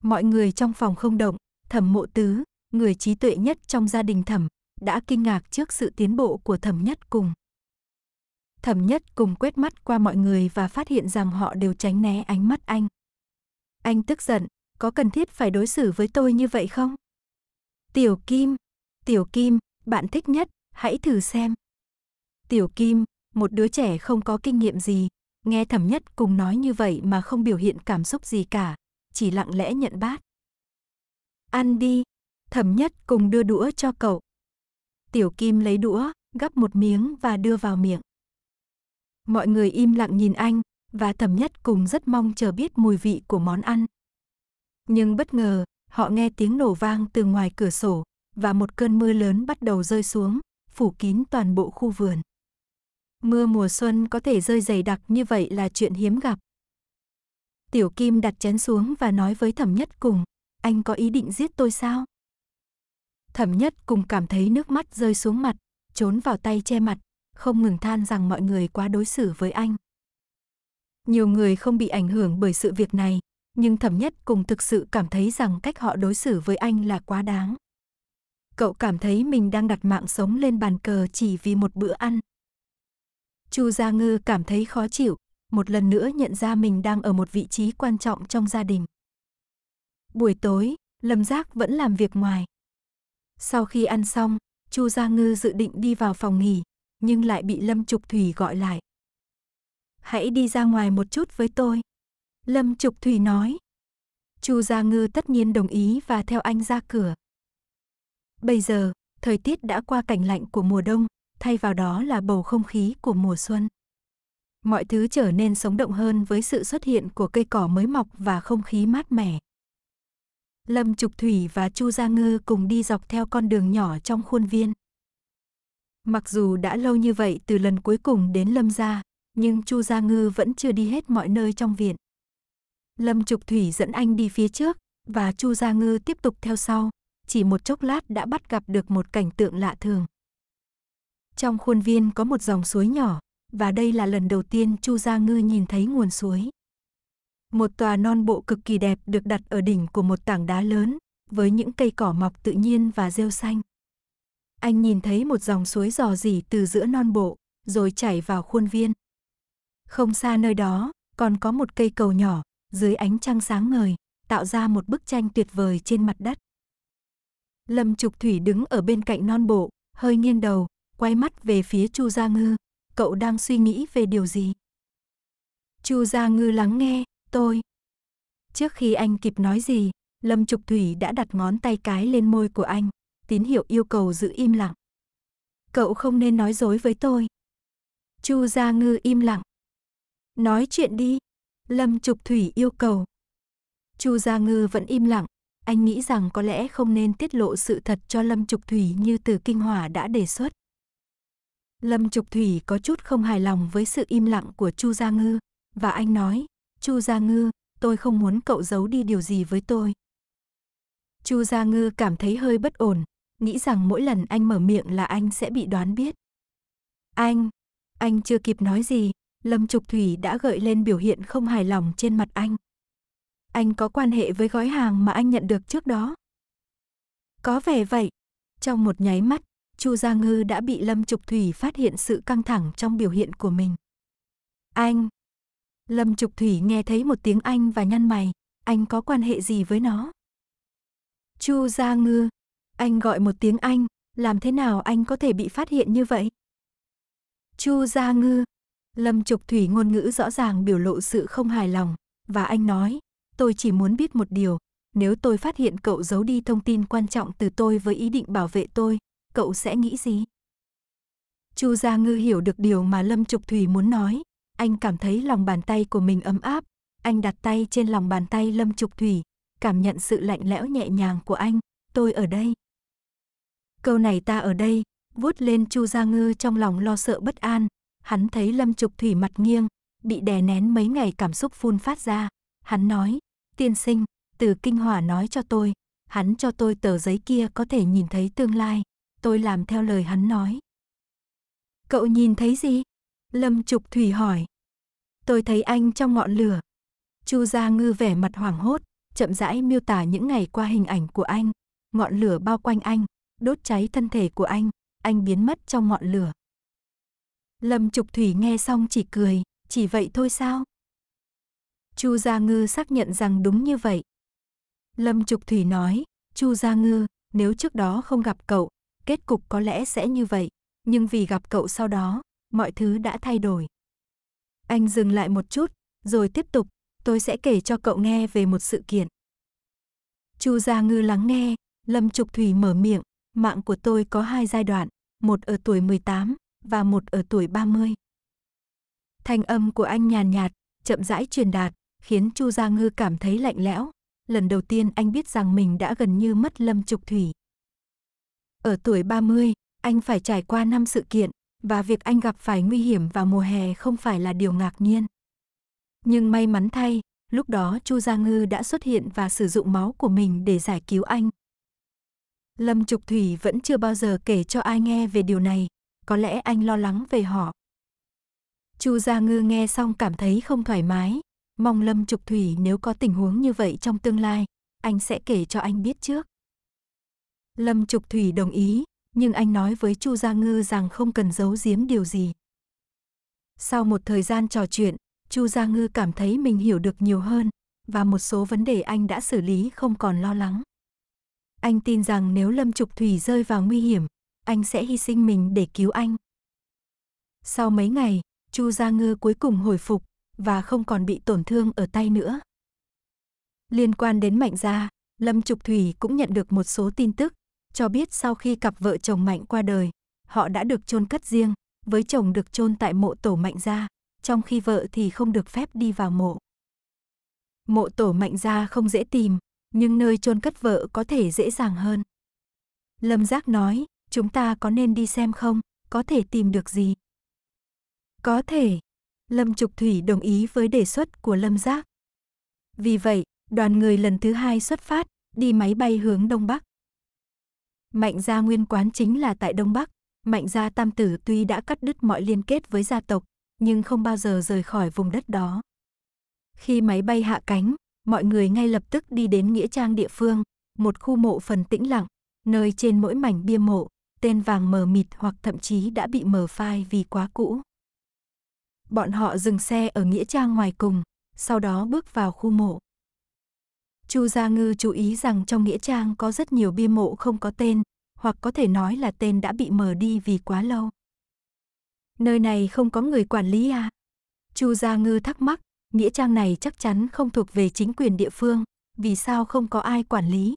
Mọi người trong phòng không động, thẩm mộ tứ, người trí tuệ nhất trong gia đình thẩm, đã kinh ngạc trước sự tiến bộ của thẩm nhất cùng. Thẩm nhất cùng quét mắt qua mọi người và phát hiện rằng họ đều tránh né ánh mắt anh. Anh tức giận, có cần thiết phải đối xử với tôi như vậy không? Tiểu Kim, Tiểu Kim, bạn thích nhất, hãy thử xem. Tiểu Kim, một đứa trẻ không có kinh nghiệm gì, nghe thẩm nhất cùng nói như vậy mà không biểu hiện cảm xúc gì cả, chỉ lặng lẽ nhận bát. Ăn đi, thẩm nhất cùng đưa đũa cho cậu. Tiểu Kim lấy đũa, gắp một miếng và đưa vào miệng. Mọi người im lặng nhìn anh, và thẩm nhất cùng rất mong chờ biết mùi vị của món ăn. Nhưng bất ngờ, họ nghe tiếng nổ vang từ ngoài cửa sổ, và một cơn mưa lớn bắt đầu rơi xuống, phủ kín toàn bộ khu vườn. Mưa mùa xuân có thể rơi dày đặc như vậy là chuyện hiếm gặp. Tiểu Kim đặt chén xuống và nói với Thẩm Nhất Cùng, anh có ý định giết tôi sao? Thẩm Nhất Cùng cảm thấy nước mắt rơi xuống mặt, trốn vào tay che mặt, không ngừng than rằng mọi người quá đối xử với anh. Nhiều người không bị ảnh hưởng bởi sự việc này, nhưng thẩm nhất cùng thực sự cảm thấy rằng cách họ đối xử với anh là quá đáng. Cậu cảm thấy mình đang đặt mạng sống lên bàn cờ chỉ vì một bữa ăn. Chu Gia Ngư cảm thấy khó chịu, một lần nữa nhận ra mình đang ở một vị trí quan trọng trong gia đình. Buổi tối, Lâm Giác vẫn làm việc ngoài. Sau khi ăn xong, Chu Gia Ngư dự định đi vào phòng nghỉ, nhưng lại bị Lâm Trục Thủy gọi lại. Hãy đi ra ngoài một chút với tôi. Lâm Trục Thủy nói. Chu Gia Ngư tất nhiên đồng ý và theo anh ra cửa. Bây giờ, thời tiết đã qua cảnh lạnh của mùa đông, thay vào đó là bầu không khí của mùa xuân. Mọi thứ trở nên sống động hơn với sự xuất hiện của cây cỏ mới mọc và không khí mát mẻ. Lâm Trục Thủy và Chu Gia Ngư cùng đi dọc theo con đường nhỏ trong khuôn viên. Mặc dù đã lâu như vậy từ lần cuối cùng đến Lâm gia, nhưng Chu Gia Ngư vẫn chưa đi hết mọi nơi trong viện. Lâm Trục Thủy dẫn anh đi phía trước và Chu Gia Ngư tiếp tục theo sau, chỉ một chốc lát đã bắt gặp được một cảnh tượng lạ thường. Trong khuôn viên có một dòng suối nhỏ, và đây là lần đầu tiên Chu Gia Ngư nhìn thấy nguồn suối. Một tòa non bộ cực kỳ đẹp được đặt ở đỉnh của một tảng đá lớn, với những cây cỏ mọc tự nhiên và rêu xanh anh nhìn thấy một dòng suối dò dỉ từ giữa non bộ, rồi chảy vào khuôn viên. Không xa nơi đó, còn có một cây cầu nhỏ, dưới ánh trăng sáng ngời, tạo ra một bức tranh tuyệt vời trên mặt đất. Lâm Trục Thủy đứng ở bên cạnh non bộ, hơi nghiêng đầu, quay mắt về phía Chu Gia Ngư, cậu đang suy nghĩ về điều gì? Chu Gia Ngư lắng nghe, tôi. Trước khi anh kịp nói gì, Lâm Trục Thủy đã đặt ngón tay cái lên môi của anh tín hiệu yêu cầu giữ im lặng. Cậu không nên nói dối với tôi. Chu Gia Ngư im lặng. Nói chuyện đi, Lâm Trục Thủy yêu cầu. Chu Gia Ngư vẫn im lặng, anh nghĩ rằng có lẽ không nên tiết lộ sự thật cho Lâm Trục Thủy như từ Kinh Hòa đã đề xuất. Lâm Trục Thủy có chút không hài lòng với sự im lặng của Chu Gia Ngư, và anh nói, Chu Gia Ngư, tôi không muốn cậu giấu đi điều gì với tôi. Chu Gia Ngư cảm thấy hơi bất ổn, nghĩ rằng mỗi lần anh mở miệng là anh sẽ bị đoán biết. Anh, anh chưa kịp nói gì, Lâm Trục Thủy đã gợi lên biểu hiện không hài lòng trên mặt anh. Anh có quan hệ với gói hàng mà anh nhận được trước đó. Có vẻ vậy, trong một nháy mắt, Chu Gia Ngư đã bị Lâm Trục Thủy phát hiện sự căng thẳng trong biểu hiện của mình. Anh! Lâm Trục Thủy nghe thấy một tiếng anh và nhăn mày, anh có quan hệ gì với nó? Chu Gia Ngư, anh gọi một tiếng Anh, làm thế nào anh có thể bị phát hiện như vậy? Chu Gia Ngư. Lâm Trục Thủy ngôn ngữ rõ ràng biểu lộ sự không hài lòng, và anh nói, tôi chỉ muốn biết một điều, nếu tôi phát hiện cậu giấu đi thông tin quan trọng từ tôi với ý định bảo vệ tôi, cậu sẽ nghĩ gì? Chu Gia Ngư hiểu được điều mà Lâm Trục Thủy muốn nói, anh cảm thấy lòng bàn tay của mình ấm áp, anh đặt tay trên lòng bàn tay Lâm Trục Thủy, cảm nhận sự lạnh lẽo nhẹ nhàng của anh, tôi ở đây, câu này ta ở đây, vuốt lên Chu Gia Ngư trong lòng lo sợ bất an, hắn thấy Lâm Trục Thủy mặt nghiêng, bị đè nén mấy ngày cảm xúc phun phát ra, hắn nói, tiên sinh, từ kinh hỏa nói cho tôi, hắn cho tôi tờ giấy kia có thể nhìn thấy tương lai, tôi làm theo lời hắn nói. Cậu nhìn thấy gì? Lâm Trục Thủy hỏi. Tôi thấy anh trong ngọn lửa. Chu Gia Ngư vẻ mặt hoảng hốt, chậm rãi miêu tả những ngày qua hình ảnh của anh, ngọn lửa bao quanh anh, đốt cháy thân thể của anh, anh biến mất trong ngọn lửa. Lâm Trục Thủy nghe xong chỉ cười, chỉ vậy thôi sao? Chu Gia Ngư xác nhận rằng đúng như vậy. Lâm Trục Thủy nói, Chu Gia Ngư, nếu trước đó không gặp cậu, kết cục có lẽ sẽ như vậy, nhưng vì gặp cậu sau đó, mọi thứ đã thay đổi. Anh dừng lại một chút, rồi tiếp tục, tôi sẽ kể cho cậu nghe về một sự kiện. Chu Gia Ngư lắng nghe, Lâm Trục Thủy mở miệng, Mạng của tôi có hai giai đoạn, một ở tuổi 18 và một ở tuổi 30. Thanh âm của anh nhàn nhạt, chậm rãi truyền đạt, khiến Chu Gia Ngư cảm thấy lạnh lẽo. Lần đầu tiên anh biết rằng mình đã gần như mất Lâm Trục Thủy. Ở tuổi 30, anh phải trải qua năm sự kiện và việc anh gặp phải nguy hiểm vào mùa hè không phải là điều ngạc nhiên. Nhưng may mắn thay, lúc đó Chu Gia Ngư đã xuất hiện và sử dụng máu của mình để giải cứu anh, Lâm Trục Thủy vẫn chưa bao giờ kể cho ai nghe về điều này, có lẽ anh lo lắng về họ. Chu Gia Ngư nghe xong cảm thấy không thoải mái, mong Lâm Trục Thủy nếu có tình huống như vậy trong tương lai, anh sẽ kể cho anh biết trước. Lâm Trục Thủy đồng ý, nhưng anh nói với Chu Gia Ngư rằng không cần giấu giếm điều gì. Sau một thời gian trò chuyện, Chu Gia Ngư cảm thấy mình hiểu được nhiều hơn và một số vấn đề anh đã xử lý không còn lo lắng. Anh tin rằng nếu Lâm Trục Thủy rơi vào nguy hiểm, anh sẽ hy sinh mình để cứu anh. Sau mấy ngày, Chu Gia Ngư cuối cùng hồi phục và không còn bị tổn thương ở tay nữa. Liên quan đến Mạnh Gia, Lâm Trục Thủy cũng nhận được một số tin tức, cho biết sau khi cặp vợ chồng Mạnh qua đời, họ đã được chôn cất riêng, với chồng được chôn tại mộ tổ Mạnh Gia, trong khi vợ thì không được phép đi vào mộ. Mộ tổ Mạnh Gia không dễ tìm, nhưng nơi chôn cất vợ có thể dễ dàng hơn. Lâm Giác nói, chúng ta có nên đi xem không, có thể tìm được gì? Có thể. Lâm Trục Thủy đồng ý với đề xuất của Lâm Giác. Vì vậy, đoàn người lần thứ hai xuất phát, đi máy bay hướng Đông Bắc. Mạnh gia nguyên quán chính là tại Đông Bắc. Mạnh gia tam tử tuy đã cắt đứt mọi liên kết với gia tộc, nhưng không bao giờ rời khỏi vùng đất đó. Khi máy bay hạ cánh, mọi người ngay lập tức đi đến nghĩa trang địa phương, một khu mộ phần tĩnh lặng, nơi trên mỗi mảnh bia mộ, tên vàng mờ mịt hoặc thậm chí đã bị mờ phai vì quá cũ. Bọn họ dừng xe ở nghĩa trang ngoài cùng, sau đó bước vào khu mộ. Chu Gia Ngư chú ý rằng trong nghĩa trang có rất nhiều bia mộ không có tên, hoặc có thể nói là tên đã bị mờ đi vì quá lâu. Nơi này không có người quản lý à? Chu Gia Ngư thắc mắc, nghĩa trang này chắc chắn không thuộc về chính quyền địa phương, vì sao không có ai quản lý?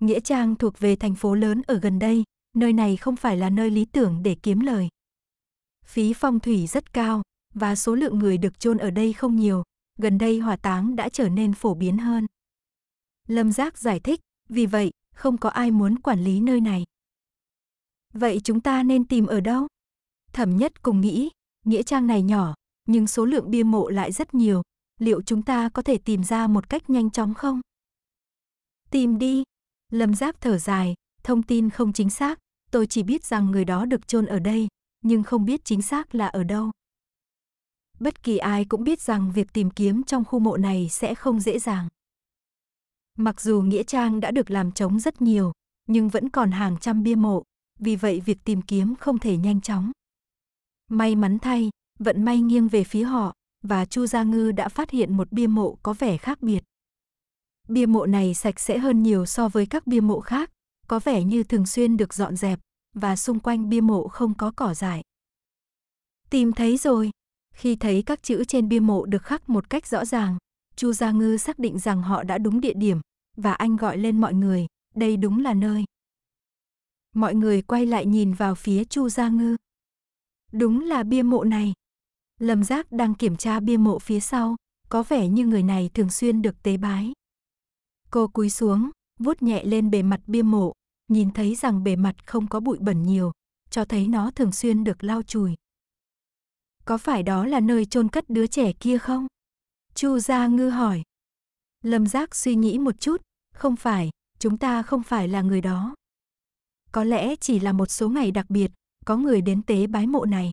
Nghĩa trang thuộc về thành phố lớn ở gần đây, nơi này không phải là nơi lý tưởng để kiếm lời. Phí phong thủy rất cao và số lượng người được chôn ở đây không nhiều, gần đây hỏa táng đã trở nên phổ biến hơn. Lâm Giác giải thích, vì vậy, không có ai muốn quản lý nơi này. Vậy chúng ta nên tìm ở đâu? Thẩm nhất cùng nghĩ, nghĩa trang này nhỏ, nhưng số lượng bia mộ lại rất nhiều, liệu chúng ta có thể tìm ra một cách nhanh chóng không? Tìm đi. Lâm Giáp thở dài, thông tin không chính xác, tôi chỉ biết rằng người đó được chôn ở đây, nhưng không biết chính xác là ở đâu. Bất kỳ ai cũng biết rằng việc tìm kiếm trong khu mộ này sẽ không dễ dàng. Mặc dù nghĩa trang đã được làm trống rất nhiều, nhưng vẫn còn hàng trăm bia mộ, vì vậy việc tìm kiếm không thể nhanh chóng. May mắn thay, vận may nghiêng về phía họ, và Chu Gia Ngư đã phát hiện một bia mộ có vẻ khác biệt. Bia mộ này sạch sẽ hơn nhiều so với các bia mộ khác, có vẻ như thường xuyên được dọn dẹp, và xung quanh bia mộ không có cỏ dại. Tìm thấy rồi. Khi thấy các chữ trên bia mộ được khắc một cách rõ ràng, Chu Gia Ngư xác định rằng họ đã đúng địa điểm, và anh gọi lên mọi người, đây đúng là nơi. Mọi người quay lại nhìn vào phía Chu Gia Ngư. Đúng là bia mộ này. Lâm Giác đang kiểm tra bia mộ phía sau, có vẻ như người này thường xuyên được tế bái. Cô cúi xuống, vuốt nhẹ lên bề mặt bia mộ, nhìn thấy rằng bề mặt không có bụi bẩn nhiều, cho thấy nó thường xuyên được lau chùi. Có phải đó là nơi chôn cất đứa trẻ kia không? Chu Gia Ngư hỏi. Lâm Giác suy nghĩ một chút, không phải, chúng ta không phải là người đó. Có lẽ chỉ là một số ngày đặc biệt, có người đến tế bái mộ này.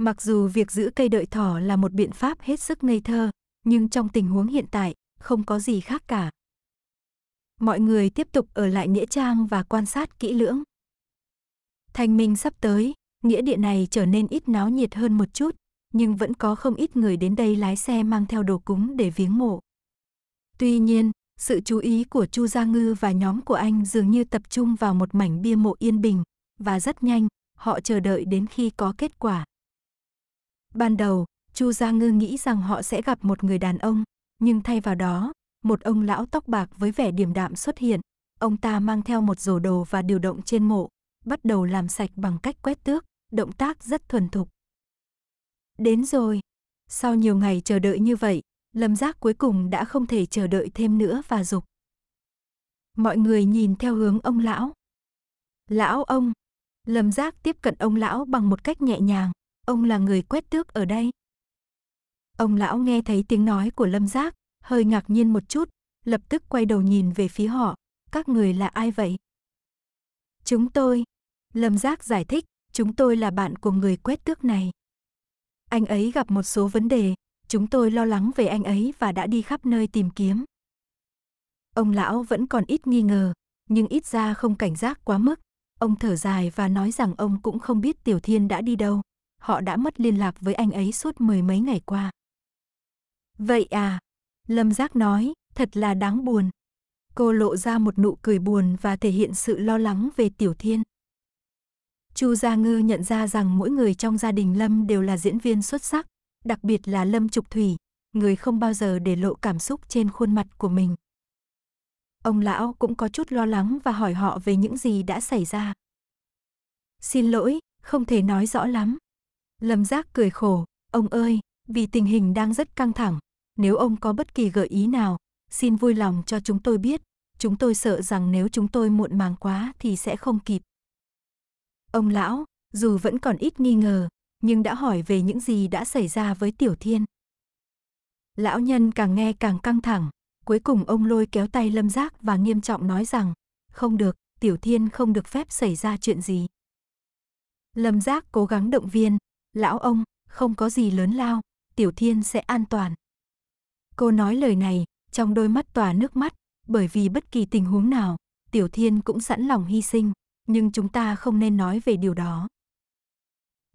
Mặc dù việc giữ cây đợi thỏ là một biện pháp hết sức ngây thơ, nhưng trong tình huống hiện tại, không có gì khác cả. Mọi người tiếp tục ở lại Nghĩa Trang và quan sát kỹ lưỡng. Thanh minh sắp tới, nghĩa địa này trở nên ít náo nhiệt hơn một chút, nhưng vẫn có không ít người đến đây lái xe mang theo đồ cúng để viếng mộ. Tuy nhiên, sự chú ý của Chu Gia Ngư và nhóm của anh dường như tập trung vào một mảnh bia mộ yên bình, và rất nhanh, họ chờ đợi đến khi có kết quả. Ban đầu, Chu Gia Ngư nghĩ rằng họ sẽ gặp một người đàn ông, nhưng thay vào đó, một ông lão tóc bạc với vẻ điềm đạm xuất hiện. Ông ta mang theo một rổ đồ và điều động trên mộ, bắt đầu làm sạch bằng cách quét tước, động tác rất thuần thục. Đến rồi. Sau nhiều ngày chờ đợi như vậy, Lâm Giác cuối cùng đã không thể chờ đợi thêm nữa và dục. Mọi người nhìn theo hướng ông lão. Lão ông. Lâm Giác tiếp cận ông lão bằng một cách nhẹ nhàng ông là người quét tước ở đây. Ông lão nghe thấy tiếng nói của Lâm Giác, hơi ngạc nhiên một chút, lập tức quay đầu nhìn về phía họ, các người là ai vậy? Chúng tôi, Lâm Giác giải thích, chúng tôi là bạn của người quét tước này. Anh ấy gặp một số vấn đề, chúng tôi lo lắng về anh ấy và đã đi khắp nơi tìm kiếm. Ông lão vẫn còn ít nghi ngờ, nhưng ít ra không cảnh giác quá mức. Ông thở dài và nói rằng ông cũng không biết Tiểu Thiên đã đi đâu họ đã mất liên lạc với anh ấy suốt mười mấy ngày qua. Vậy à, Lâm Giác nói, thật là đáng buồn. Cô lộ ra một nụ cười buồn và thể hiện sự lo lắng về Tiểu Thiên. Chu Gia Ngư nhận ra rằng mỗi người trong gia đình Lâm đều là diễn viên xuất sắc, đặc biệt là Lâm Trục Thủy, người không bao giờ để lộ cảm xúc trên khuôn mặt của mình. Ông lão cũng có chút lo lắng và hỏi họ về những gì đã xảy ra. Xin lỗi, không thể nói rõ lắm. Lâm Giác cười khổ, ông ơi, vì tình hình đang rất căng thẳng, nếu ông có bất kỳ gợi ý nào, xin vui lòng cho chúng tôi biết, chúng tôi sợ rằng nếu chúng tôi muộn màng quá thì sẽ không kịp. Ông lão, dù vẫn còn ít nghi ngờ, nhưng đã hỏi về những gì đã xảy ra với Tiểu Thiên. Lão nhân càng nghe càng căng thẳng, cuối cùng ông lôi kéo tay Lâm Giác và nghiêm trọng nói rằng, không được, Tiểu Thiên không được phép xảy ra chuyện gì. Lâm Giác cố gắng động viên, Lão ông, không có gì lớn lao, Tiểu Thiên sẽ an toàn. Cô nói lời này, trong đôi mắt tỏa nước mắt, bởi vì bất kỳ tình huống nào, Tiểu Thiên cũng sẵn lòng hy sinh, nhưng chúng ta không nên nói về điều đó.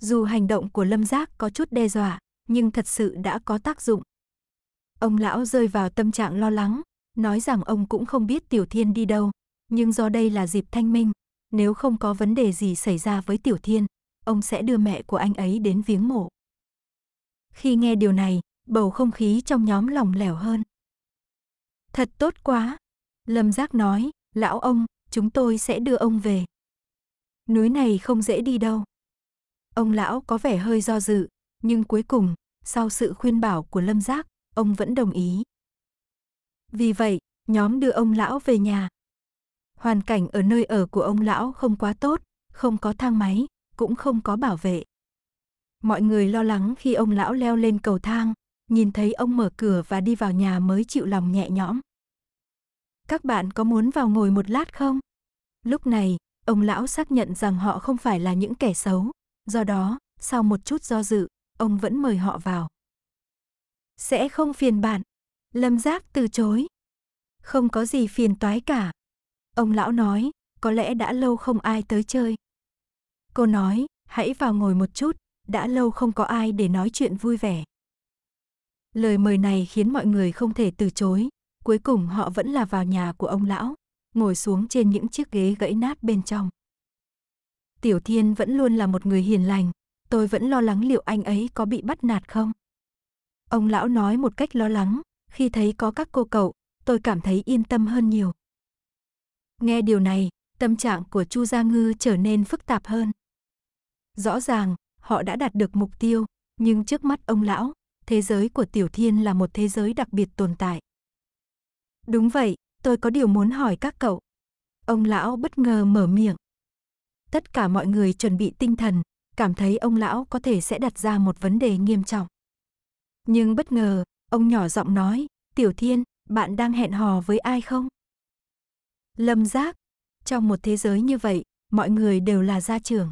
Dù hành động của Lâm Giác có chút đe dọa, nhưng thật sự đã có tác dụng. Ông lão rơi vào tâm trạng lo lắng, nói rằng ông cũng không biết Tiểu Thiên đi đâu, nhưng do đây là dịp thanh minh, nếu không có vấn đề gì xảy ra với Tiểu Thiên, ông sẽ đưa mẹ của anh ấy đến viếng mộ. Khi nghe điều này, bầu không khí trong nhóm lỏng lẻo hơn. Thật tốt quá, Lâm Giác nói, lão ông, chúng tôi sẽ đưa ông về. Núi này không dễ đi đâu. Ông lão có vẻ hơi do dự, nhưng cuối cùng, sau sự khuyên bảo của Lâm Giác, ông vẫn đồng ý. Vì vậy, nhóm đưa ông lão về nhà. Hoàn cảnh ở nơi ở của ông lão không quá tốt, không có thang máy, cũng không có bảo vệ. Mọi người lo lắng khi ông lão leo lên cầu thang, nhìn thấy ông mở cửa và đi vào nhà mới chịu lòng nhẹ nhõm. Các bạn có muốn vào ngồi một lát không? Lúc này, ông lão xác nhận rằng họ không phải là những kẻ xấu, do đó, sau một chút do dự, ông vẫn mời họ vào. Sẽ không phiền bạn. Lâm Giác từ chối. Không có gì phiền toái cả. Ông lão nói, có lẽ đã lâu không ai tới chơi, Cô nói, hãy vào ngồi một chút, đã lâu không có ai để nói chuyện vui vẻ. Lời mời này khiến mọi người không thể từ chối, cuối cùng họ vẫn là vào nhà của ông lão, ngồi xuống trên những chiếc ghế gãy nát bên trong. Tiểu Thiên vẫn luôn là một người hiền lành, tôi vẫn lo lắng liệu anh ấy có bị bắt nạt không. Ông lão nói một cách lo lắng, khi thấy có các cô cậu, tôi cảm thấy yên tâm hơn nhiều. Nghe điều này, tâm trạng của Chu Gia Ngư trở nên phức tạp hơn. Rõ ràng, họ đã đạt được mục tiêu, nhưng trước mắt ông lão, thế giới của Tiểu Thiên là một thế giới đặc biệt tồn tại. Đúng vậy, tôi có điều muốn hỏi các cậu. Ông lão bất ngờ mở miệng. Tất cả mọi người chuẩn bị tinh thần, cảm thấy ông lão có thể sẽ đặt ra một vấn đề nghiêm trọng. Nhưng bất ngờ, ông nhỏ giọng nói, Tiểu Thiên, bạn đang hẹn hò với ai không? Lâm giác, trong một thế giới như vậy, mọi người đều là gia trưởng